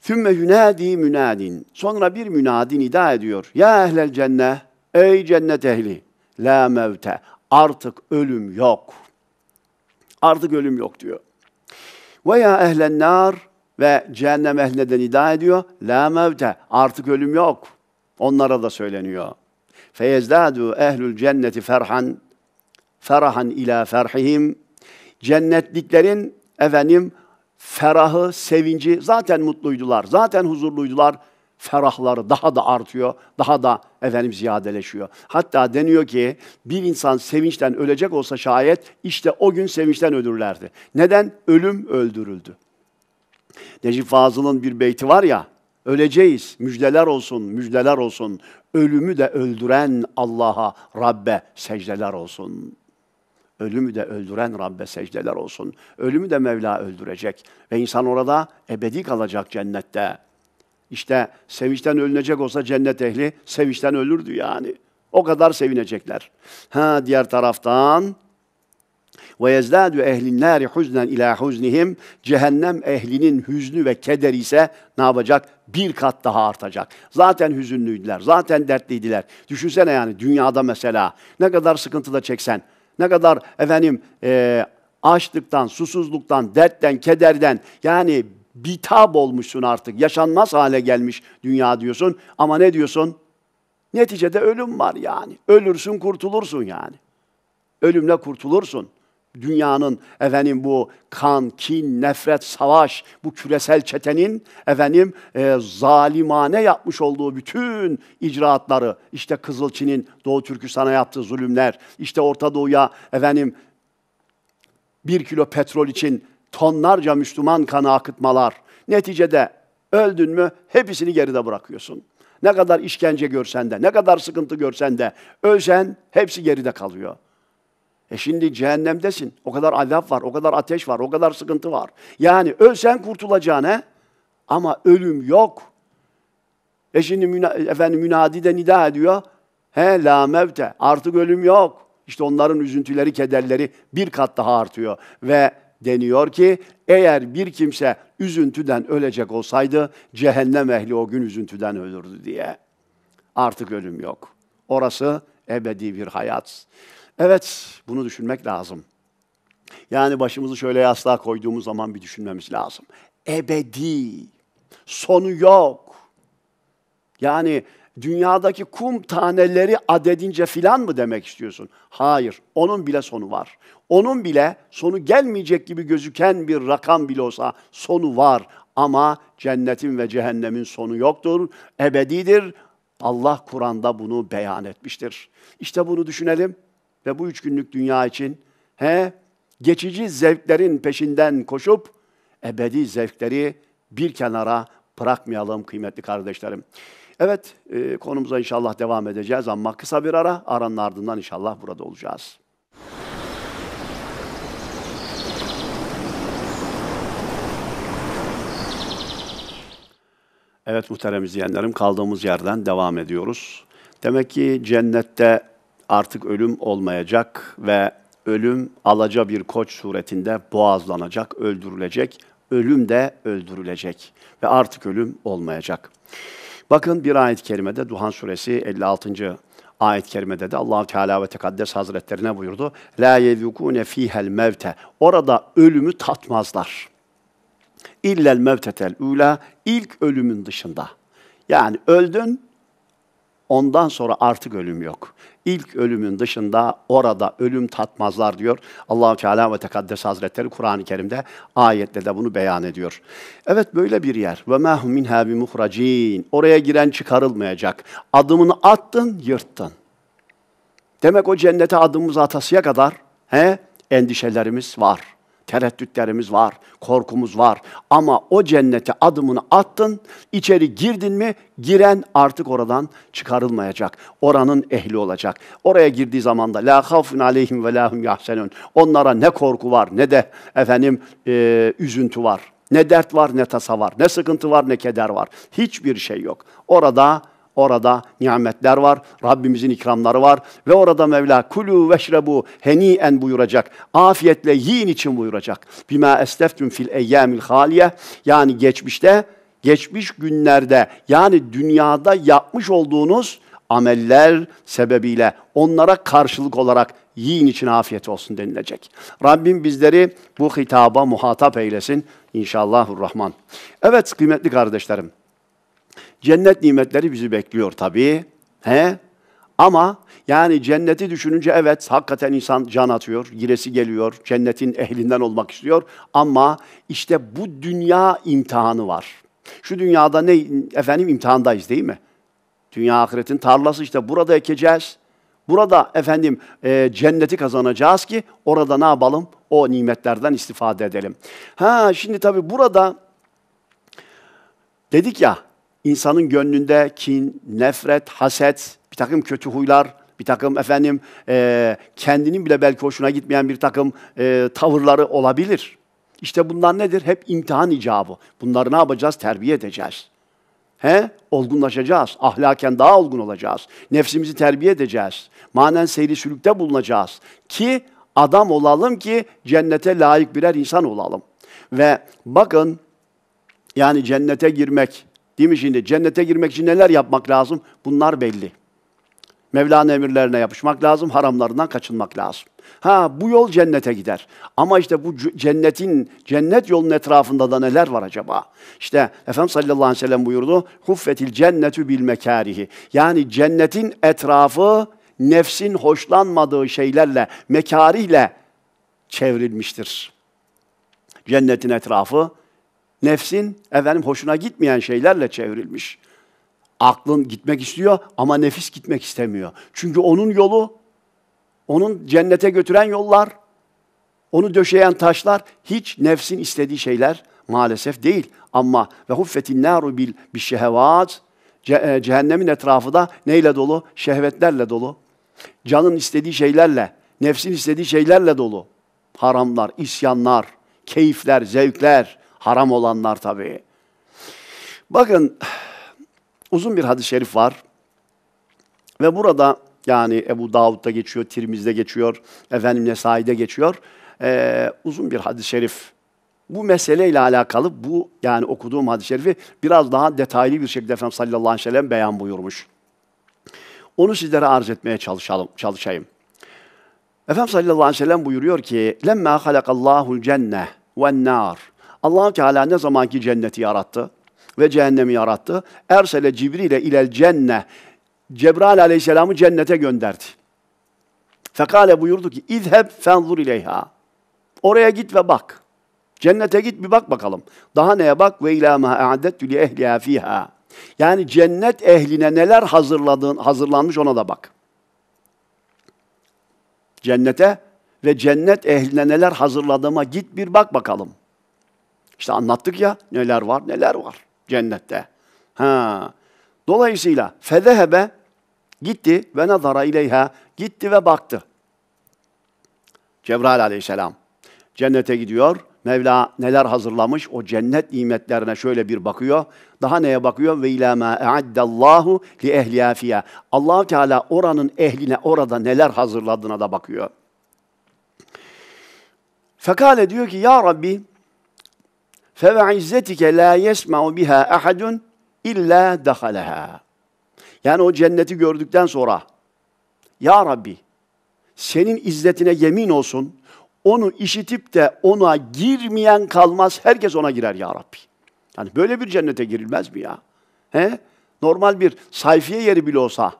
Sümme yunadi münadin. Sonra bir münadi nida ediyor. Ya ehlel cennet, ey cennet ehli. La mevte. Artık ölüm yok. Artık ölüm yok diyor. Ve ya ehlen nar ve cehennem ehline de nida ediyor. La mevte. Artık ölüm yok. Onlara da söyleniyor. Feyezdadu ehlül cenneti ferhan ferahan ila ferhihim cennetliklerin efendim ferahı, sevinci zaten mutluydular. Zaten huzurluydular ferahları daha da artıyor, daha da efendim ziyadeleşiyor. Hatta deniyor ki bir insan sevinçten ölecek olsa şayet işte o gün sevinçten ölürlerdi. Neden? Ölüm öldürüldü. Necip Fazıl'ın bir beyti var ya, öleceğiz, müjdeler olsun, müjdeler olsun. Ölümü de öldüren Allah'a, Rabbe secdeler olsun.'' Ölümü de öldüren Rabbe secdeler olsun. Ölümü de Mevla öldürecek. Ve insan orada ebedi kalacak cennette. İşte sevinçten ölünecek olsa cennet ehli sevinçten ölürdü yani. O kadar sevinecekler. Ha diğer taraftan ve yezdadu ehlin nari huznen ila huznihim cehennem ehlinin hüznü ve kederi ise ne yapacak? Bir kat daha artacak. Zaten hüzünlüydüler, zaten dertliydiler. Düşünsene yani dünyada mesela ne kadar sıkıntı da çeksen, ne kadar efendim e, açlıktan, susuzluktan, dertten, kederden yani bitap olmuşsun artık. Yaşanmaz hale gelmiş dünya diyorsun ama ne diyorsun? Neticede ölüm var yani. Ölürsün kurtulursun yani. Ölümle kurtulursun. Dünyanın efendim bu kan, kin, nefret, savaş, bu küresel çetenin efendim e, zalimane yapmış olduğu bütün icraatları, işte Kızılçin'in Doğu Türkistan'a yaptığı zulümler, işte Orta Doğu'ya efendim bir kilo petrol için tonlarca Müslüman kanı akıtmalar. Neticede öldün mü hepsini geride bırakıyorsun. Ne kadar işkence görsen de, ne kadar sıkıntı görsen de, ölsen hepsi geride kalıyor. E şimdi cehennemdesin. O kadar azap var, o kadar ateş var, o kadar sıkıntı var. Yani ölsen kurtulacağına ama ölüm yok. E şimdi müna, efendim münadi de nida ediyor. He la mevte. Artık ölüm yok. İşte onların üzüntüleri, kederleri bir kat daha artıyor. Ve deniyor ki eğer bir kimse üzüntüden ölecek olsaydı cehennem ehli o gün üzüntüden ölürdü diye. Artık ölüm yok. Orası ebedi bir hayat. Evet, bunu düşünmek lazım. Yani başımızı şöyle yastığa koyduğumuz zaman bir düşünmemiz lazım. Ebedi. Sonu yok. Yani dünyadaki kum taneleri adedince filan mı demek istiyorsun? Hayır, onun bile sonu var onun bile sonu gelmeyecek gibi gözüken bir rakam bile olsa sonu var. Ama cennetin ve cehennemin sonu yoktur, ebedidir. Allah Kur'an'da bunu beyan etmiştir. İşte bunu düşünelim ve bu üç günlük dünya için he geçici zevklerin peşinden koşup ebedi zevkleri bir kenara bırakmayalım kıymetli kardeşlerim. Evet, e, konumuza inşallah devam edeceğiz ama kısa bir ara, aranın ardından inşallah burada olacağız. Evet muhterem izleyenlerim kaldığımız yerden devam ediyoruz. Demek ki cennette artık ölüm olmayacak ve ölüm alaca bir koç suretinde boğazlanacak, öldürülecek. Ölüm de öldürülecek ve artık ölüm olmayacak. Bakın bir ayet-i kerimede Duhan suresi 56. ayet-i kerimede de Allahu Teala ve Tekaddes Hazretlerine buyurdu. La yezukune fihel mevte. Orada ölümü tatmazlar. İllel mevtetel ula ilk ölümün dışında. Yani öldün ondan sonra artık ölüm yok. İlk ölümün dışında orada ölüm tatmazlar diyor. Allahu Teala ve Tekaddes Hazretleri Kur'an-ı Kerim'de ayetle de bunu beyan ediyor. Evet böyle bir yer. Ve mahum minha bimuhracin. Oraya giren çıkarılmayacak. Adımını attın, yırttın. Demek o cennete adımımızı atasıya kadar he endişelerimiz var tereddütlerimiz var, korkumuz var. Ama o cennete adımını attın, içeri girdin mi giren artık oradan çıkarılmayacak. Oranın ehli olacak. Oraya girdiği zaman da la hafun aleyhim ve lahum yahsenun. Onlara ne korku var ne de efendim e, üzüntü var. Ne dert var ne tasa var. Ne sıkıntı var ne keder var. Hiçbir şey yok. Orada Orada nimetler var, Rabbimizin ikramları var ve orada Mevla kulu veşrebu heniyen buyuracak. Afiyetle yiyin için buyuracak. Bima esteftüm fil eyyamil haliye yani geçmişte geçmiş günlerde yani dünyada yapmış olduğunuz ameller sebebiyle onlara karşılık olarak yiyin için afiyet olsun denilecek. Rabbim bizleri bu hitaba muhatap eylesin inşallahurrahman. Evet kıymetli kardeşlerim Cennet nimetleri bizi bekliyor tabii. He? Ama yani cenneti düşününce evet hakikaten insan can atıyor, giresi geliyor, cennetin ehlinden olmak istiyor. Ama işte bu dünya imtihanı var. Şu dünyada ne efendim imtihandayız değil mi? Dünya ahiretin tarlası işte burada ekeceğiz. Burada efendim e, cenneti kazanacağız ki orada ne yapalım? O nimetlerden istifade edelim. Ha şimdi tabii burada dedik ya insanın gönlünde kin, nefret, haset, bir takım kötü huylar, bir takım efendim e, kendinin bile belki hoşuna gitmeyen bir takım e, tavırları olabilir. İşte bunlar nedir? Hep imtihan icabı. Bunları ne yapacağız? Terbiye edeceğiz. He? Olgunlaşacağız. Ahlaken daha olgun olacağız. Nefsimizi terbiye edeceğiz. Manen seyri sülükte bulunacağız. Ki adam olalım ki cennete layık birer insan olalım. Ve bakın yani cennete girmek Değil mi şimdi? Cennete girmek için neler yapmak lazım? Bunlar belli. Mevla'nın emirlerine yapışmak lazım, haramlarından kaçınmak lazım. Ha bu yol cennete gider. Ama işte bu cennetin, cennet yolunun etrafında da neler var acaba? İşte Efendimiz sallallahu aleyhi ve sellem buyurdu. Huffetil cennetü bil mekarihi. Yani cennetin etrafı nefsin hoşlanmadığı şeylerle, mekarihle çevrilmiştir. Cennetin etrafı Nefsin efendim hoşuna gitmeyen şeylerle çevrilmiş. Aklın gitmek istiyor ama nefis gitmek istemiyor. Çünkü onun yolu, onun cennete götüren yollar, onu döşeyen taşlar hiç nefsin istediği şeyler maalesef değil. Ama ve huffetin naru bil bir şehevat e, cehennemin etrafı da neyle dolu? Şehvetlerle dolu. Canın istediği şeylerle, nefsin istediği şeylerle dolu. Haramlar, isyanlar, keyifler, zevkler, Haram olanlar tabii. Bakın uzun bir hadis-i şerif var. Ve burada yani Ebu Davud'da geçiyor, Tirmiz'de geçiyor, efendim Nesai'de geçiyor. Ee, uzun bir hadis-i şerif. Bu meseleyle alakalı bu yani okuduğum hadis-i şerifi biraz daha detaylı bir şekilde Efendimiz sallallahu aleyhi ve sellem beyan buyurmuş. Onu sizlere arz etmeye çalışalım, çalışayım. Efendimiz sallallahu aleyhi ve sellem buyuruyor ki: "Lemma halakallahu'l cenne ve'n nar." allah Teala ne zamanki cenneti yarattı ve cehennemi yarattı. Ersele Cibril'e ilel cenne. Cebrail aleyhisselamı cennete gönderdi. Fekale buyurdu ki İzheb fenzur ileyha. Oraya git ve bak. Cennete git bir bak bakalım. Daha neye bak? Ve ilâ mâ e'adettü li ehliha fiha. Yani cennet ehline neler hazırladığın, hazırlanmış ona da bak. Cennete ve cennet ehline neler hazırladığıma git bir bak bakalım.'' İşte anlattık ya neler var neler var cennette. Ha. Dolayısıyla fezehebe gitti ve nazara ileyha gitti ve baktı. Cebrail aleyhisselam cennete gidiyor. Mevla neler hazırlamış o cennet nimetlerine şöyle bir bakıyor. Daha neye bakıyor? Ve ila ma e'addallahu li ehliyafiye. allah Teala oranın ehline orada neler hazırladığına da bakıyor. Fekale diyor ki ya Rabbi Fe ve izzetike la yesma'u biha ahadun illa dahalaha. Yani o cenneti gördükten sonra ya Rabbi senin izzetine yemin olsun onu işitip de ona girmeyen kalmaz. Herkes ona girer ya Rabbi. Yani böyle bir cennete girilmez mi ya? He? Normal bir sayfiye yeri bile olsa,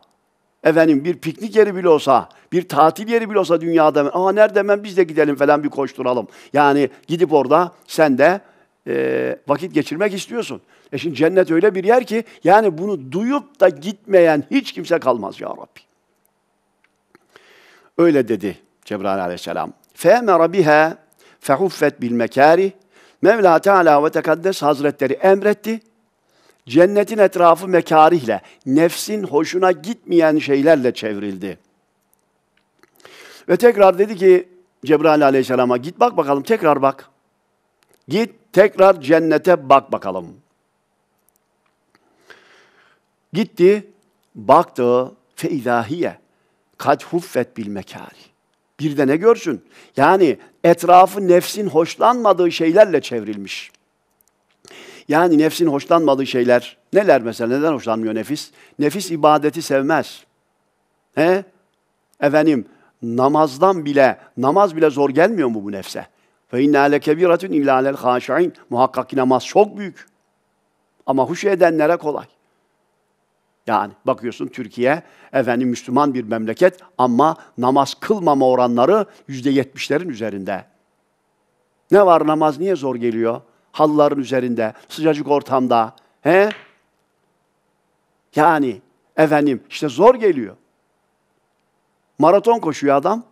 efendim bir piknik yeri bile olsa, bir tatil yeri bile olsa dünyada, aa nerede hemen biz de gidelim falan bir koşturalım. Yani gidip orada sen de e, vakit geçirmek istiyorsun. E şimdi cennet öyle bir yer ki yani bunu duyup da gitmeyen hiç kimse kalmaz ya Rabbi. Öyle dedi Cebrail aleyhisselam. فَاَمَرَ بِهَا فَحُفَّتْ بِالْمَكَارِ Mevla Teala ve Tekaddes Hazretleri emretti. Cennetin etrafı mekarihle, nefsin hoşuna gitmeyen şeylerle çevrildi. Ve tekrar dedi ki Cebrail aleyhisselama git bak bakalım tekrar bak. Git tekrar cennete bak bakalım. Gitti, baktı feizahiye. Kad huffet bil mekari. Bir de ne görsün? Yani etrafı nefsin hoşlanmadığı şeylerle çevrilmiş. Yani nefsin hoşlanmadığı şeyler neler mesela? Neden hoşlanmıyor nefis? Nefis ibadeti sevmez. He? Efendim namazdan bile, namaz bile zor gelmiyor mu bu nefse? Fe inna le kebiratun illa alel haşain. Muhakkak ki namaz çok büyük. Ama huş edenlere kolay. Yani bakıyorsun Türkiye efendim Müslüman bir memleket ama namaz kılmama oranları yüzde yetmişlerin üzerinde. Ne var namaz niye zor geliyor? Halların üzerinde, sıcacık ortamda. He? Yani efendim işte zor geliyor. Maraton koşuyor adam.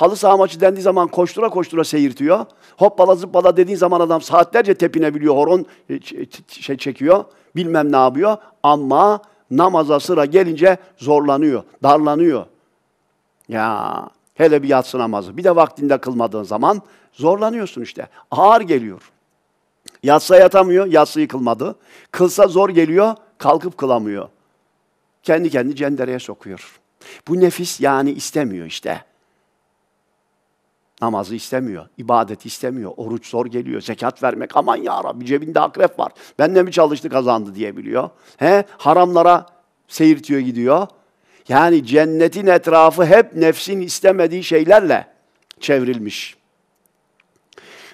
Halı saha maçı dendiği zaman koştura koştura seyirtiyor. Hoppala zıppala dediğin zaman adam saatlerce tepinebiliyor. Horon e, e, şey çekiyor. Bilmem ne yapıyor. Ama namaza sıra gelince zorlanıyor. Darlanıyor. Ya hele bir yatsı namazı. Bir de vaktinde kılmadığın zaman zorlanıyorsun işte. Ağır geliyor. Yatsa yatamıyor. Yatsıyı kılmadı. Kılsa zor geliyor. Kalkıp kılamıyor. Kendi kendi cendereye sokuyor. Bu nefis yani istemiyor işte. Namazı istemiyor, ibadet istemiyor, oruç zor geliyor, zekat vermek aman ya Rabbi cebinde akrep var. Ben de mi çalıştı kazandı diyebiliyor. He? Haramlara seyirtiyor gidiyor. Yani cennetin etrafı hep nefsin istemediği şeylerle çevrilmiş.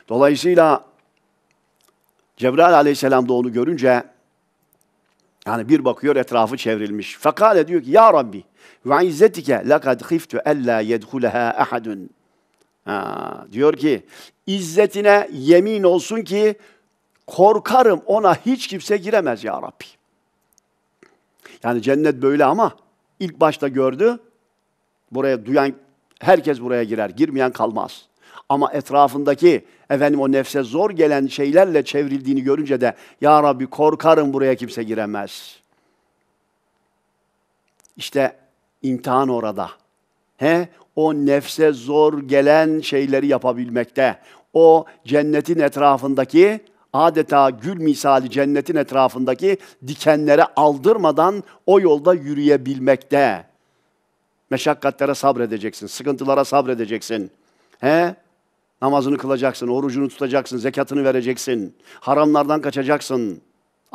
Dolayısıyla Cebrail aleyhisselam da onu görünce yani bir bakıyor etrafı çevrilmiş. Fakale diyor ki ya Rabbi ve izzetike lekad hiftu ella yedhuleha ahadun. Ha, diyor ki izzetine yemin olsun ki korkarım ona hiç kimse giremez ya Rabbi. Yani cennet böyle ama ilk başta gördü. Buraya duyan herkes buraya girer. Girmeyen kalmaz. Ama etrafındaki efendim o nefse zor gelen şeylerle çevrildiğini görünce de ya Rabbi korkarım buraya kimse giremez. İşte imtihan orada. He? O nefse zor gelen şeyleri yapabilmekte. O cennetin etrafındaki adeta gül misali cennetin etrafındaki dikenlere aldırmadan o yolda yürüyebilmekte. Meşakkatlere sabredeceksin, sıkıntılara sabredeceksin. He? Namazını kılacaksın, orucunu tutacaksın, zekatını vereceksin, haramlardan kaçacaksın.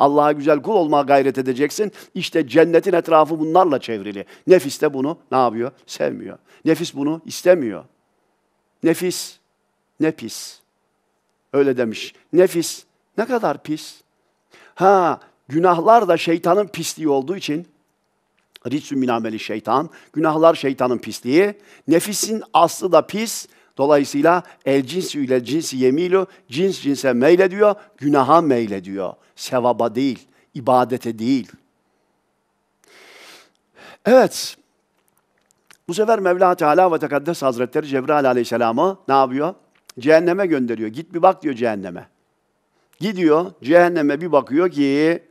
Allah'a güzel kul olmaya gayret edeceksin. İşte cennetin etrafı bunlarla çevrili. Nefis de bunu ne yapıyor? Sevmiyor. Nefis bunu istemiyor. Nefis ne pis. Öyle demiş. Nefis ne kadar pis. Ha günahlar da şeytanın pisliği olduğu için Ritsü minameli şeytan. Günahlar şeytanın pisliği. Nefisin aslı da pis. Dolayısıyla el cinsüyle cinsi yemilu, cins cinse meylediyor, günaha meylediyor. Sevaba değil, ibadete değil. Evet, bu sefer Mevla Teala ve Tekaddes Hazretleri Cebrail Aleyhisselam'ı ne yapıyor? Cehenneme gönderiyor. Git bir bak diyor cehenneme. Gidiyor cehenneme bir bakıyor ki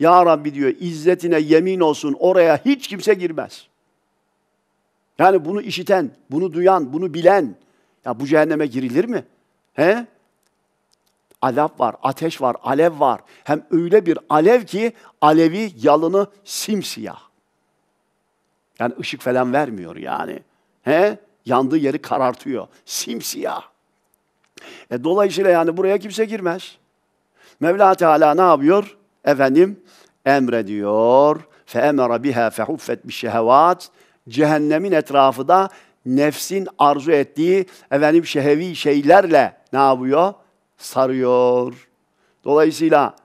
ya Rabbi diyor izzetine yemin olsun oraya hiç kimse girmez. Yani bunu işiten, bunu duyan, bunu bilen, ya bu cehenneme girilir mi? He? Alap var, ateş var, alev var. Hem öyle bir alev ki alevi yalını simsiyah. Yani ışık falan vermiyor yani. He? Yandığı yeri karartıyor. Simsiyah. E, dolayısıyla yani buraya kimse girmez. Mevla Teala ne yapıyor? Efendim emrediyor. Fe emara biha fe huffet bi şehevat. Cehennemin etrafı da nefsin arzu ettiği efendim şehevi şeylerle ne yapıyor? Sarıyor. Dolayısıyla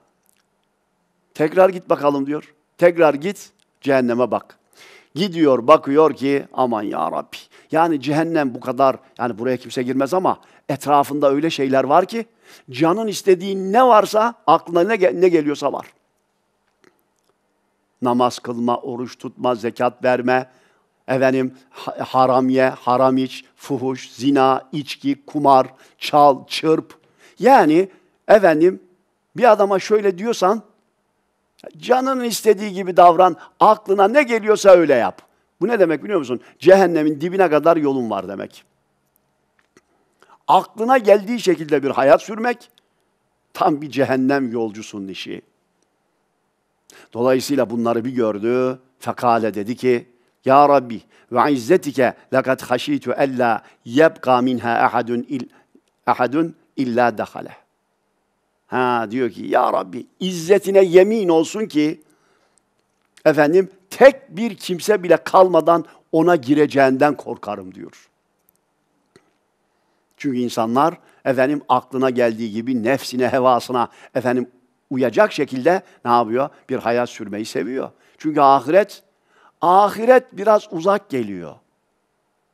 tekrar git bakalım diyor. Tekrar git cehenneme bak. Gidiyor bakıyor ki aman ya Rabbi. Yani cehennem bu kadar yani buraya kimse girmez ama etrafında öyle şeyler var ki canın istediği ne varsa aklına ne, ne geliyorsa var. Namaz kılma, oruç tutma, zekat verme, efendim ye, haram iç, fuhuş, zina, içki, kumar, çal, çırp. Yani efendim bir adama şöyle diyorsan canının istediği gibi davran, aklına ne geliyorsa öyle yap. Bu ne demek biliyor musun? Cehennemin dibine kadar yolun var demek. Aklına geldiği şekilde bir hayat sürmek tam bir cehennem yolcusunun işi. Dolayısıyla bunları bir gördü. Fekale dedi ki, ya Rabbi ve izzetike lekad haşitu ella yebqa minha ahadun il ahadun illa dahale. Ha diyor ki ya Rabbi izzetine yemin olsun ki efendim tek bir kimse bile kalmadan ona gireceğinden korkarım diyor. Çünkü insanlar efendim aklına geldiği gibi nefsine, hevasına efendim uyacak şekilde ne yapıyor? Bir hayat sürmeyi seviyor. Çünkü ahiret ahiret biraz uzak geliyor.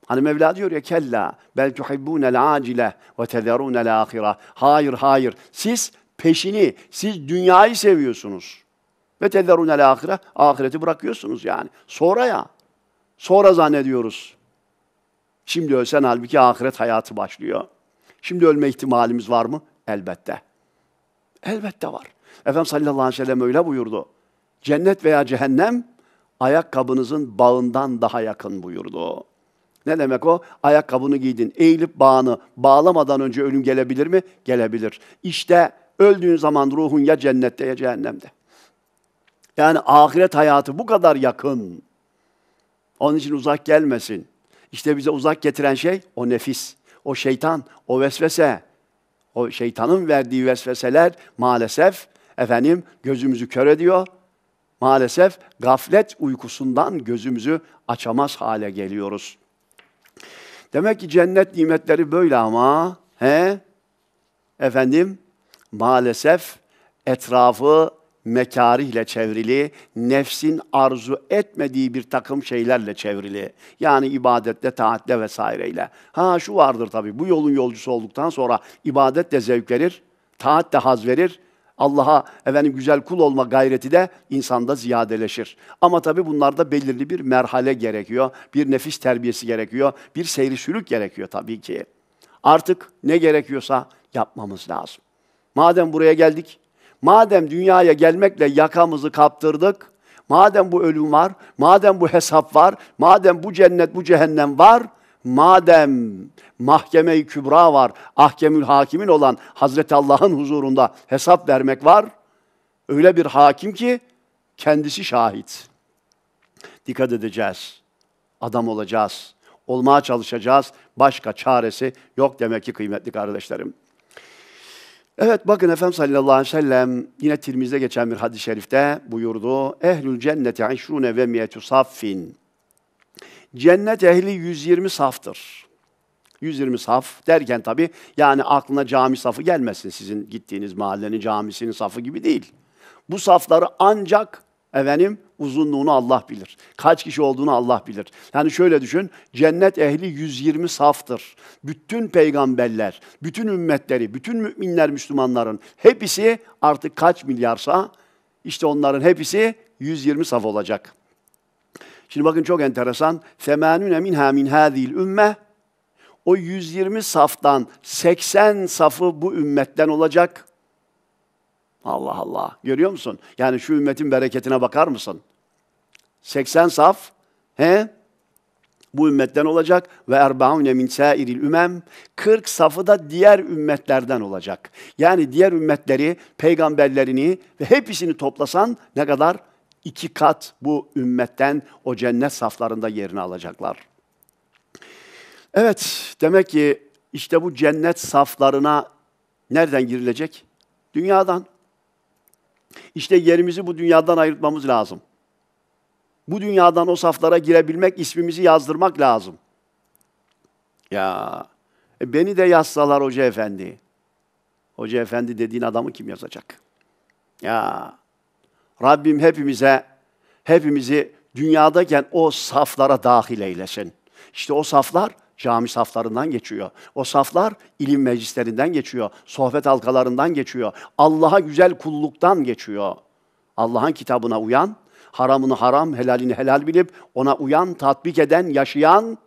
Hani Mevla diyor ya kella bel tuhibbunel acile ve tezerunel ahira. Hayır hayır siz peşini, siz dünyayı seviyorsunuz. Ve tezerunel ahire ahireti bırakıyorsunuz yani. Sonra ya. Sonra zannediyoruz. Şimdi ölsen halbuki ahiret hayatı başlıyor. Şimdi ölme ihtimalimiz var mı? Elbette. Elbette var. Efendim sallallahu aleyhi ve sellem öyle buyurdu. Cennet veya cehennem ayakkabınızın bağından daha yakın buyurdu. Ne demek o? Ayakkabını giydin. Eğilip bağını bağlamadan önce ölüm gelebilir mi? Gelebilir. İşte öldüğün zaman ruhun ya cennette ya cehennemde. Yani ahiret hayatı bu kadar yakın. Onun için uzak gelmesin. İşte bize uzak getiren şey o nefis, o şeytan, o vesvese. O şeytanın verdiği vesveseler maalesef efendim gözümüzü kör ediyor, Maalesef gaflet uykusundan gözümüzü açamaz hale geliyoruz. Demek ki cennet nimetleri böyle ama he? Efendim maalesef etrafı mekarihle çevrili, nefsin arzu etmediği bir takım şeylerle çevrili. Yani ibadette, taatle vesaireyle. Ha şu vardır tabii, bu yolun yolcusu olduktan sonra ibadet de zevk verir, taat de haz verir, Allah'a efendim güzel kul olma gayreti de insanda ziyadeleşir. Ama tabii bunlarda belirli bir merhale gerekiyor. Bir nefis terbiyesi gerekiyor. Bir seyri sülük gerekiyor tabii ki. Artık ne gerekiyorsa yapmamız lazım. Madem buraya geldik, madem dünyaya gelmekle yakamızı kaptırdık, madem bu ölüm var, madem bu hesap var, madem bu cennet, bu cehennem var, madem mahkeme-i kübra var, ahkemül hakimin olan Hazreti Allah'ın huzurunda hesap vermek var, öyle bir hakim ki kendisi şahit. Dikkat edeceğiz, adam olacağız, olmaya çalışacağız, başka çaresi yok demek ki kıymetli kardeşlerim. Evet bakın Efendimiz sallallahu aleyhi ve sellem yine Tirmiz'de geçen bir hadis-i şerifte buyurdu. Ehlül cennete işrune ve miyetu saffin cennet ehli 120 saftır. 120 saf derken tabi yani aklına cami safı gelmesin sizin gittiğiniz mahallenin camisinin safı gibi değil. Bu safları ancak efendim uzunluğunu Allah bilir. Kaç kişi olduğunu Allah bilir. Yani şöyle düşün, cennet ehli 120 saftır. Bütün peygamberler, bütün ümmetleri, bütün müminler, Müslümanların hepsi artık kaç milyarsa işte onların hepsi 120 saf olacak. Şimdi bakın çok enteresan. Femenüne minha min hadil ümme. O 120 saftan 80 safı bu ümmetten olacak. Allah Allah. Görüyor musun? Yani şu ümmetin bereketine bakar mısın? 80 saf. He? Bu ümmetten olacak ve erbaune min sairil ümem 40 safı da diğer ümmetlerden olacak. Yani diğer ümmetleri, peygamberlerini ve hepsini toplasan ne kadar? iki kat bu ümmetten o cennet saflarında yerini alacaklar. Evet, demek ki işte bu cennet saflarına nereden girilecek? Dünyadan. İşte yerimizi bu dünyadan ayırtmamız lazım. Bu dünyadan o saflara girebilmek, ismimizi yazdırmak lazım. Ya e beni de yazsalar hoca efendi. Hoca efendi dediğin adamı kim yazacak? Ya Rabbim hepimize, hepimizi dünyadayken o saflara dahil eylesin. İşte o saflar cami saflarından geçiyor. O saflar ilim meclislerinden geçiyor. Sohbet halkalarından geçiyor. Allah'a güzel kulluktan geçiyor. Allah'ın kitabına uyan, haramını haram, helalini helal bilip ona uyan, tatbik eden, yaşayan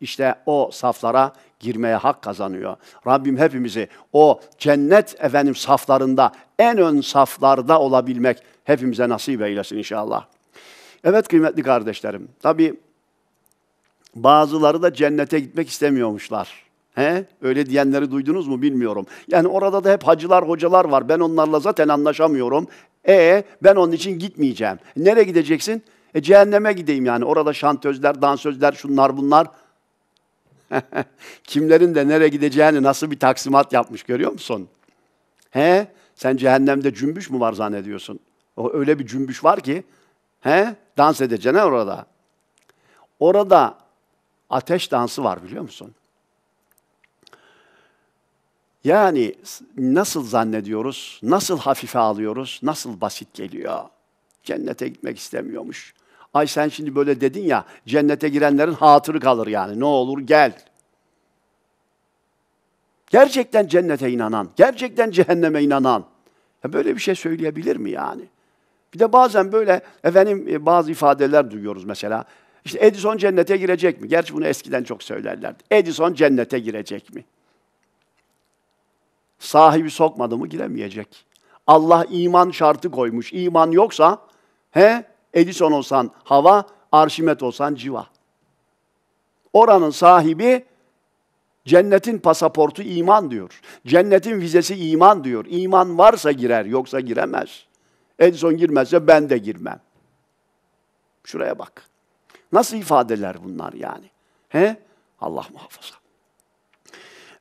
işte o saflara girmeye hak kazanıyor. Rabbim hepimizi o cennet efendim saflarında, en ön saflarda olabilmek hepimize nasip eylesin inşallah. Evet kıymetli kardeşlerim, tabi bazıları da cennete gitmek istemiyormuşlar. He? Öyle diyenleri duydunuz mu bilmiyorum. Yani orada da hep hacılar, hocalar var. Ben onlarla zaten anlaşamıyorum. E ben onun için gitmeyeceğim. Nereye gideceksin? E cehenneme gideyim yani. Orada şantözler, dansözler, şunlar bunlar. Kimlerin de nereye gideceğini nasıl bir taksimat yapmış görüyor musun? He? Sen cehennemde cümbüş mü var zannediyorsun? O öyle bir cümbüş var ki he dans edeceğine orada. Orada ateş dansı var biliyor musun? Yani nasıl zannediyoruz, nasıl hafife alıyoruz, nasıl basit geliyor. Cennete gitmek istemiyormuş. Ay sen şimdi böyle dedin ya, cennete girenlerin hatırı kalır yani. Ne olur gel. Gerçekten cennete inanan, gerçekten cehenneme inanan. Ya böyle bir şey söyleyebilir mi yani? Bir de bazen böyle efendim e, bazı ifadeler duyuyoruz mesela. İşte Edison cennete girecek mi? Gerçi bunu eskiden çok söylerlerdi. Edison cennete girecek mi? Sahibi sokmadı mı giremeyecek. Allah iman şartı koymuş. İman yoksa he Edison olsan hava, Arşimet olsan civa. Oranın sahibi Cennetin pasaportu iman diyor. Cennetin vizesi iman diyor. İman varsa girer, yoksa giremez. Edison girmezse ben de girmem. Şuraya bak. Nasıl ifadeler bunlar yani? He? Allah muhafaza.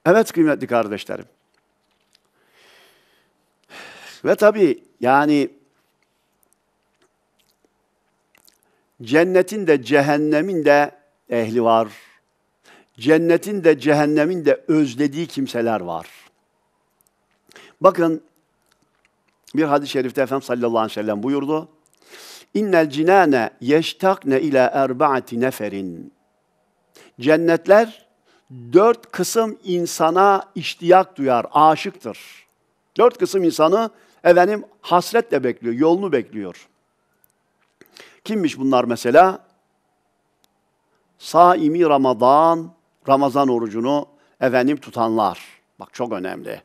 Evet kıymetli kardeşlerim. Ve tabii yani cennetin de cehennemin de ehli var. Cennetin de cehennemin de özlediği kimseler var. Bakın bir hadis-i şerifte Efendimiz sallallahu aleyhi ve sellem buyurdu. İnnel cinane yeştakne ile erbaati neferin. Cennetler dört kısım insana iştiyak duyar, aşıktır. Dört kısım insanı efendim hasretle bekliyor, yolunu bekliyor. Kimmiş bunlar mesela? Saimi Ramazan, Ramazan orucunu efendim tutanlar. Bak çok önemli.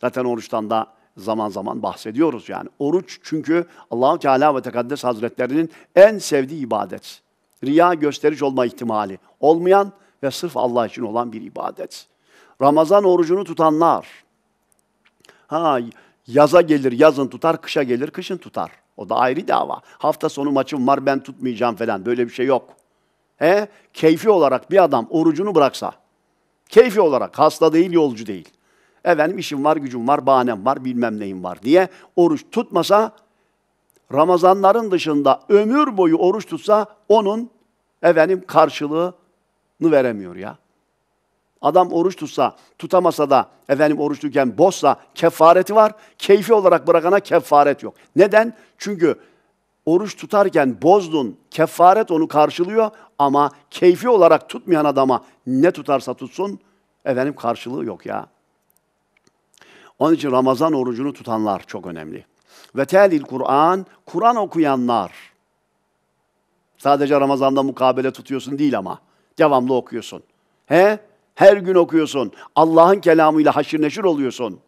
Zaten oruçtan da zaman zaman bahsediyoruz yani. Oruç çünkü Allahu Teala ve Tekaddes Hazretlerinin en sevdiği ibadet. Riya gösteriş olma ihtimali olmayan ve sırf Allah için olan bir ibadet. Ramazan orucunu tutanlar. Ha yaza gelir yazın tutar, kışa gelir kışın tutar. O da ayrı dava. Hafta sonu maçım var ben tutmayacağım falan böyle bir şey yok. He? Keyfi olarak bir adam orucunu bıraksa, keyfi olarak hasta değil yolcu değil. Efendim işim var, gücüm var, bahanem var, bilmem neyim var diye oruç tutmasa Ramazanların dışında ömür boyu oruç tutsa onun efendim karşılığını veremiyor ya. Adam oruç tutsa, tutamasa da efendim oruçluyken bozsa kefareti var. Keyfi olarak bırakana kefaret yok. Neden? Çünkü oruç tutarken bozdun, kefaret onu karşılıyor ama keyfi olarak tutmayan adama ne tutarsa tutsun efendim karşılığı yok ya. Onun için Ramazan orucunu tutanlar çok önemli. Ve telil Kur'an, Kur'an okuyanlar. Sadece Ramazan'da mukabele tutuyorsun değil ama. Devamlı okuyorsun. He? Her gün okuyorsun. Allah'ın kelamıyla haşir neşir oluyorsun.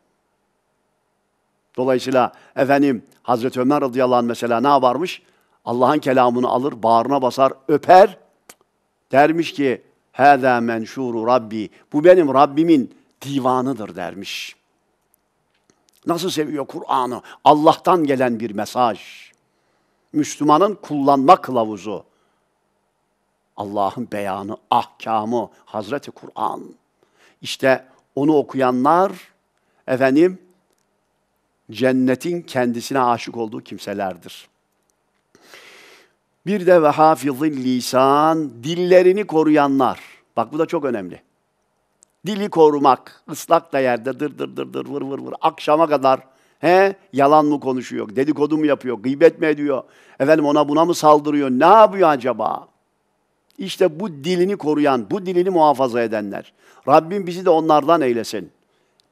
Dolayısıyla efendim Hazreti Ömer radıyallahu anh mesela ne varmış? Allah'ın kelamını alır, bağrına basar, öper. Dermiş ki, هَذَا مَنْشُورُ Rabbi. Bu benim Rabbimin divanıdır dermiş. Nasıl seviyor Kur'an'ı? Allah'tan gelen bir mesaj. Müslümanın kullanma kılavuzu. Allah'ın beyanı, ahkamı, Hazreti Kur'an. İşte onu okuyanlar, efendim, cennetin kendisine aşık olduğu kimselerdir. Bir de ve hafizil lisan, dillerini koruyanlar. Bak bu da çok önemli dili korumak. ıslak da yerde dır dır dır dır vır vır vır akşama kadar he yalan mı konuşuyor, dedikodu mu yapıyor, gıybet mi ediyor, efendim ona buna mı saldırıyor, ne yapıyor acaba? İşte bu dilini koruyan, bu dilini muhafaza edenler. Rabbim bizi de onlardan eylesin.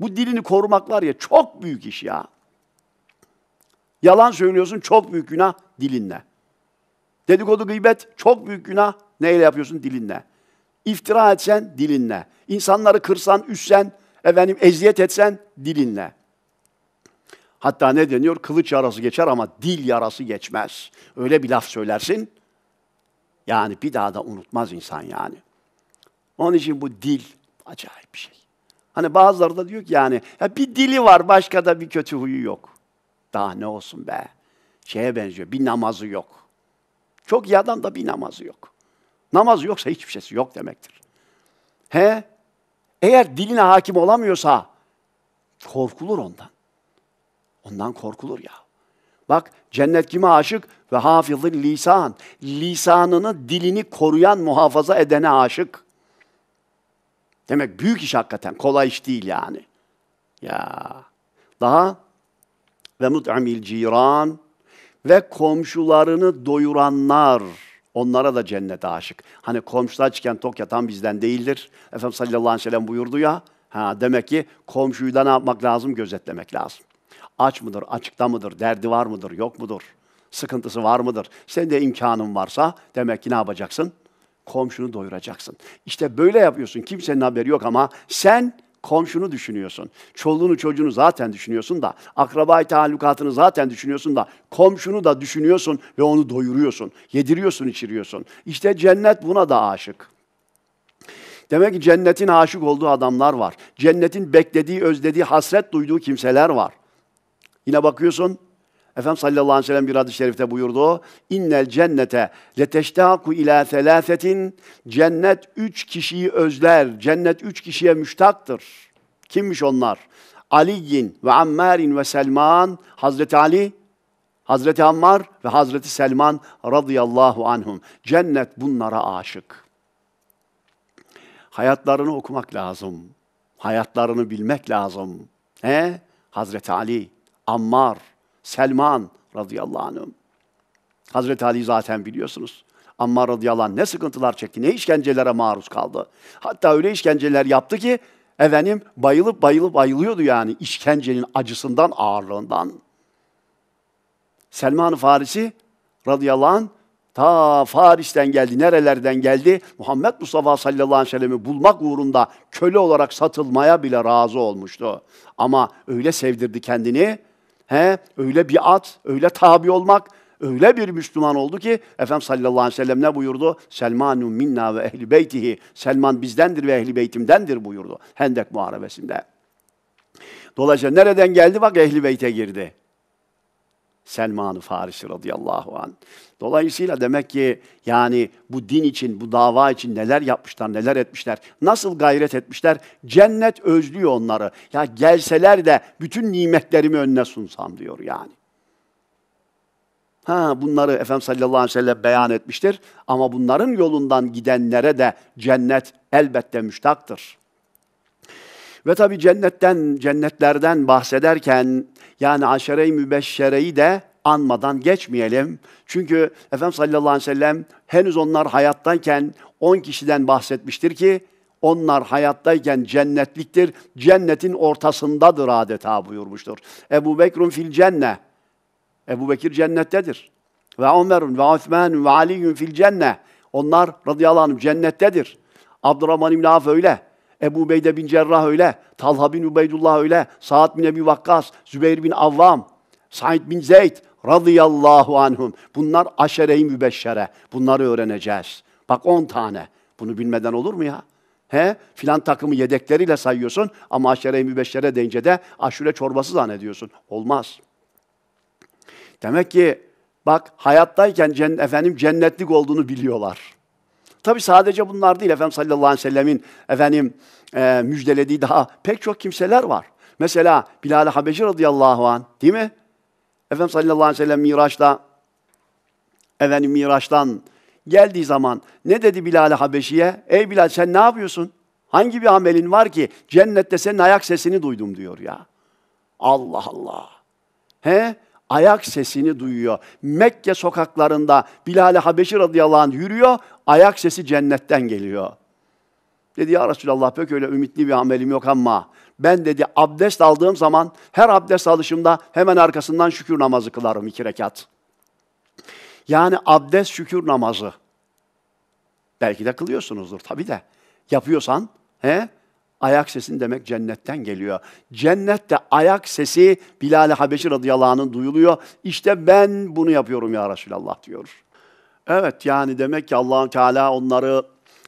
Bu dilini korumak var ya çok büyük iş ya. Yalan söylüyorsun çok büyük günah dilinle. Dedikodu gıybet çok büyük günah neyle yapıyorsun? Dilinle. İftira etsen dilinle. İnsanları kırsan, üssen, efendim eziyet etsen dilinle. Hatta ne deniyor? Kılıç yarası geçer ama dil yarası geçmez. Öyle bir laf söylersin. Yani bir daha da unutmaz insan yani. Onun için bu dil acayip bir şey. Hani bazıları da diyor ki yani ya bir dili var başka da bir kötü huyu yok. Daha ne olsun be. Şeye benziyor. Bir namazı yok. Çok iyi adam da bir namazı yok. Namazı yoksa hiçbir şeysi yok demektir. He? Eğer diline hakim olamıyorsa korkulur ondan. Ondan korkulur ya. Bak cennet kime aşık? Ve hafızı lisan. Lisanını, dilini koruyan, muhafaza edene aşık. Demek büyük iş hakikaten. Kolay iş değil yani. Ya. Daha ve mut'amil ciran ve komşularını doyuranlar. Onlara da cennete aşık. Hani komşular çıkan tok yatan bizden değildir. Efendim sallallahu aleyhi ve sellem buyurdu ya. Ha, demek ki komşuyu da ne yapmak lazım? Gözetlemek lazım. Aç mıdır, açıkta mıdır, derdi var mıdır, yok mudur? Sıkıntısı var mıdır? Senin de imkanın varsa demek ki ne yapacaksın? Komşunu doyuracaksın. İşte böyle yapıyorsun. Kimsenin haberi yok ama sen komşunu düşünüyorsun. Çoluğunu çocuğunu zaten düşünüyorsun da, akrabayı taallukatını zaten düşünüyorsun da, komşunu da düşünüyorsun ve onu doyuruyorsun, yediriyorsun, içiriyorsun. İşte cennet buna da aşık. Demek ki cennetin aşık olduğu adamlar var. Cennetin beklediği, özlediği, hasret duyduğu kimseler var. Yine bakıyorsun, Efendim sallallahu aleyhi ve sellem bir hadis-i şerifte buyurdu. İnnel cennete leteştaku ila selasetin. Cennet üç kişiyi özler. Cennet üç kişiye müştaktır. Kimmiş onlar? Ali'in, ve Ammarin ve Selman. Hazreti Ali, Hazreti Ammar ve Hazreti Selman radıyallahu anhum. Cennet bunlara aşık. Hayatlarını okumak lazım. Hayatlarını bilmek lazım. He? Hazreti Ali, Ammar, Selman radıyallahu anh. Hazreti Ali zaten biliyorsunuz. Ammar radıyallahu anh ne sıkıntılar çekti, ne işkencelere maruz kaldı. Hatta öyle işkenceler yaptı ki efendim bayılıp bayılıp bayılıyordu yani işkencenin acısından, ağırlığından. Selman Farisi radıyallahu anh ta Faris'ten geldi, nerelerden geldi? Muhammed Mustafa sallallahu aleyhi ve sellem'i bulmak uğrunda köle olarak satılmaya bile razı olmuştu. Ama öyle sevdirdi kendini, He, öyle bir at, öyle tabi olmak, öyle bir Müslüman oldu ki Efendimiz sallallahu aleyhi ve sellem ne buyurdu? Selmanu minna ve ehli beytihi. Selman bizdendir ve ehli beytimdendir buyurdu Hendek Muharebesi'nde. Dolayısıyla nereden geldi? Bak ehli beyte girdi. Selman-ı Farisi radıyallahu an. Dolayısıyla demek ki yani bu din için, bu dava için neler yapmışlar, neler etmişler, nasıl gayret etmişler, cennet özlüyor onları. Ya gelseler de bütün nimetlerimi önüne sunsam diyor yani. Ha bunları Efendimiz sallallahu aleyhi ve sellem beyan etmiştir ama bunların yolundan gidenlere de cennet elbette müştaktır. Ve tabi cennetten, cennetlerden bahsederken yani aşere-i mübeşşereyi de anmadan geçmeyelim. Çünkü Efendimiz sallallahu aleyhi ve sellem henüz onlar hayattayken 10 kişiden bahsetmiştir ki onlar hayattayken cennetliktir, cennetin ortasındadır adeta buyurmuştur. Ebu Bekrun fil cenne. Ebu Bekir cennettedir. Ve Ömer'un ve Osman'un ve Ali'un fil cenne. Onlar radıyallahu anh cennettedir. Abdurrahman İbn Avf öyle. Ebu Beyde bin Cerrah öyle, Talha bin Ubeydullah öyle, Sa'd bin Ebi Vakkas, Zübeyir bin Avvam, Said bin Zeyd radıyallahu anhum. Bunlar aşere-i mübeşşere. Bunları öğreneceğiz. Bak on tane. Bunu bilmeden olur mu ya? He? Filan takımı yedekleriyle sayıyorsun ama aşere-i mübeşşere deyince de aşure çorbası zannediyorsun. Olmaz. Demek ki bak hayattayken cenn efendim cennetlik olduğunu biliyorlar. Tabi sadece bunlar değil efendim sallallahu aleyhi ve sellemin efendim e, müjdelediği daha pek çok kimseler var. Mesela Bilal-i Habeşi radıyallahu an değil mi? Efendim sallallahu aleyhi ve sellem Miraç'ta efendim Miraç'tan geldiği zaman ne dedi Bilal-i Habeşi'ye? Ey Bilal sen ne yapıyorsun? Hangi bir amelin var ki cennette senin ayak sesini duydum diyor ya. Allah Allah. He? Ayak sesini duyuyor. Mekke sokaklarında Bilal-i Habeşi radıyallahu anh yürüyor ayak sesi cennetten geliyor. Dedi ya Resulallah pek öyle ümitli bir amelim yok ama ben dedi abdest aldığım zaman her abdest alışımda hemen arkasından şükür namazı kılarım iki rekat. Yani abdest şükür namazı. Belki de kılıyorsunuzdur tabii de. Yapıyorsan he, ayak sesin demek cennetten geliyor. Cennette ayak sesi Bilal-i Habeşi radıyallahu anh'ın duyuluyor. İşte ben bunu yapıyorum ya Resulallah diyor. Evet yani demek ki allah Teala onları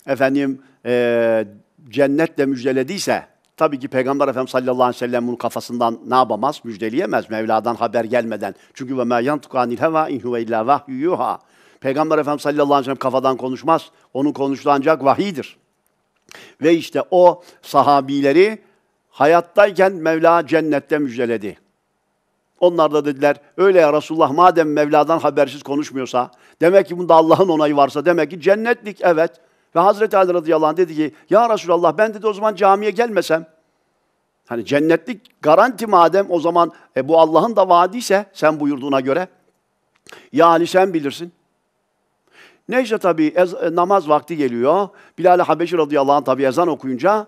efendim e, cennetle müjdelediyse tabii ki Peygamber Efendimiz sallallahu aleyhi ve sellem bunun kafasından ne yapamaz? Müjdeleyemez Mevla'dan haber gelmeden. Çünkü ve ma yantuku anil heva in huve illa vahyuha. Peygamber Efendimiz sallallahu aleyhi ve sellem kafadan konuşmaz. Onun konuştuğu ancak vahidir. Ve işte o sahabileri hayattayken Mevla cennette müjdeledi. Onlar da dediler öyle ya Resulullah madem Mevla'dan habersiz konuşmuyorsa demek ki bunda Allah'ın onayı varsa demek ki cennetlik evet. Ve Hazreti Ali radıyallahu anh dedi ki ya Resulallah ben dedi o zaman camiye gelmesem hani cennetlik garanti madem o zaman e, bu Allah'ın da vaadiyse sen buyurduğuna göre yani sen bilirsin. Neyse tabi e, namaz vakti geliyor. Bilal-i Habeşi radıyallahu anh tabii ezan okuyunca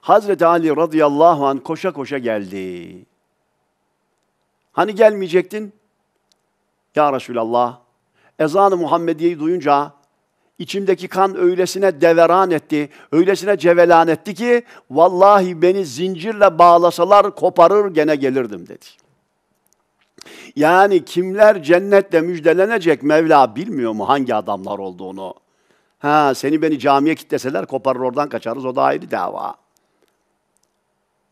Hazreti Ali radıyallahu anh koşa koşa geldi. Hani gelmeyecektin? Ya Resulallah, ezanı Muhammediye'yi duyunca içimdeki kan öylesine deveran etti, öylesine cevelan etti ki vallahi beni zincirle bağlasalar koparır gene gelirdim dedi. Yani kimler cennetle müjdelenecek Mevla bilmiyor mu hangi adamlar olduğunu? Ha seni beni camiye kitleseler koparır oradan kaçarız o da ayrı dava.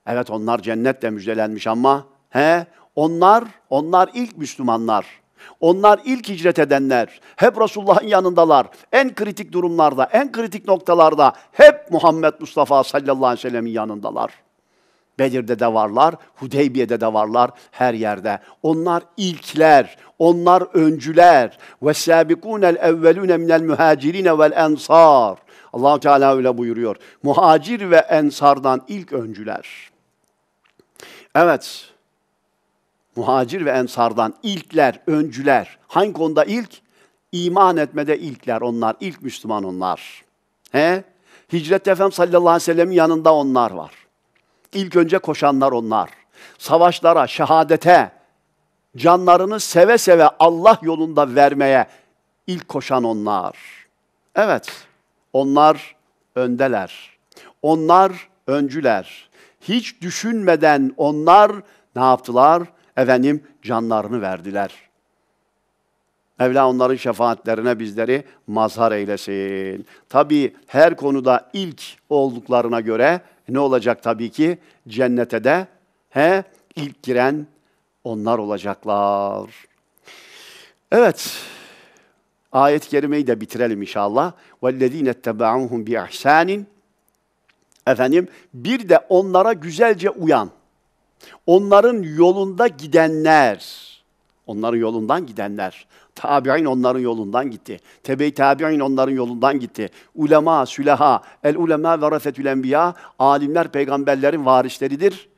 Evet onlar cennetle müjdelenmiş ama he onlar, onlar ilk Müslümanlar. Onlar ilk hicret edenler. Hep Resulullah'ın yanındalar. En kritik durumlarda, en kritik noktalarda hep Muhammed Mustafa sallallahu aleyhi ve sellemin yanındalar. Bedir'de de varlar, Hudeybiye'de de varlar, her yerde. Onlar ilkler, onlar öncüler. وَالسَّابِقُونَ الْاَوَّلُونَ مِنَ الْمُهَاجِرِينَ وَالْاَنْصَارِ allah Teala öyle buyuruyor. Muhacir ve ensardan ilk öncüler. Evet, Muhacir ve ensardan ilkler, öncüler. Hangi konuda ilk? İman etmede ilkler onlar. ilk Müslüman onlar. He? Hicret Efendimiz sallallahu aleyhi ve sellem'in yanında onlar var. İlk önce koşanlar onlar. Savaşlara, şehadete, canlarını seve seve Allah yolunda vermeye ilk koşan onlar. Evet, onlar öndeler. Onlar öncüler. Hiç düşünmeden onlar ne yaptılar? efendim canlarını verdiler. Mevla onların şefaatlerine bizleri mazhar eylesin. Tabii her konuda ilk olduklarına göre ne olacak tabii ki? Cennete de he, ilk giren onlar olacaklar. Evet, ayet-i kerimeyi de bitirelim inşallah. وَالَّذ۪ينَ اتَّبَعُوهُمْ بِاَحْسَانٍ Efendim, bir de onlara güzelce uyan. Onların yolunda gidenler, onların yolundan gidenler, tabi'in onların yolundan gitti. Tebe-i tabi'in onların yolundan gitti. Ulema, süleha, el ulema ve refetül enbiya, alimler peygamberlerin varisleridir.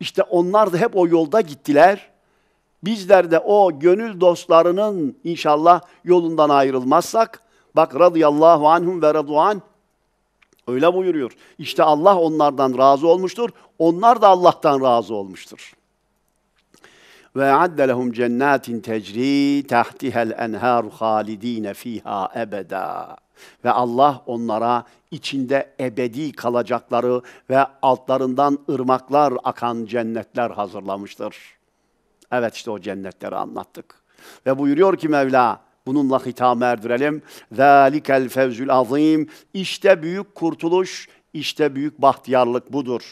İşte onlar da hep o yolda gittiler. Bizler de o gönül dostlarının inşallah yolundan ayrılmazsak, bak radıyallahu anhum ve radu'an, Öyle buyuruyor. İşte Allah onlardan razı olmuştur. Onlar da Allah'tan razı olmuştur. Ve adde lehum cennetin tecri tahtihel enharu halidine fiha ebeda. Ve Allah onlara içinde ebedi kalacakları ve altlarından ırmaklar akan cennetler hazırlamıştır. Evet işte o cennetleri anlattık. Ve buyuruyor ki Mevla, bununla hitam erdirelim. ذَٰلِكَ الْفَوْزُ azim İşte büyük kurtuluş, işte büyük bahtiyarlık budur.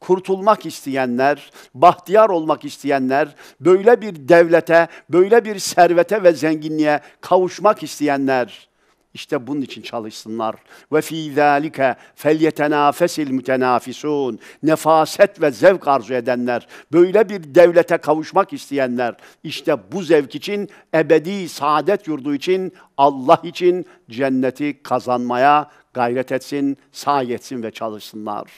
Kurtulmak isteyenler, bahtiyar olmak isteyenler, böyle bir devlete, böyle bir servete ve zenginliğe kavuşmak isteyenler işte bunun için çalışsınlar. Ve fi zalike felyetenafesil mütenafisun. Nefaset ve zevk arzu edenler, böyle bir devlete kavuşmak isteyenler, işte bu zevk için, ebedi saadet yurdu için, Allah için cenneti kazanmaya gayret etsin, sahi etsin ve çalışsınlar.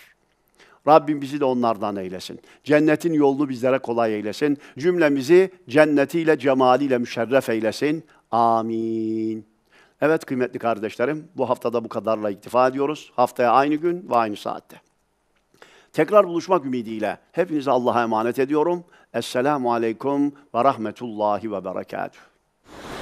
Rabbim bizi de onlardan eylesin. Cennetin yolunu bizlere kolay eylesin. Cümlemizi cennetiyle, cemaliyle müşerref eylesin. Amin. Evet kıymetli kardeşlerim, bu haftada bu kadarla iktifa ediyoruz. Haftaya aynı gün ve aynı saatte. Tekrar buluşmak ümidiyle hepinizi Allah'a emanet ediyorum. Esselamu Aleyküm ve Rahmetullahi ve Berekatuhu.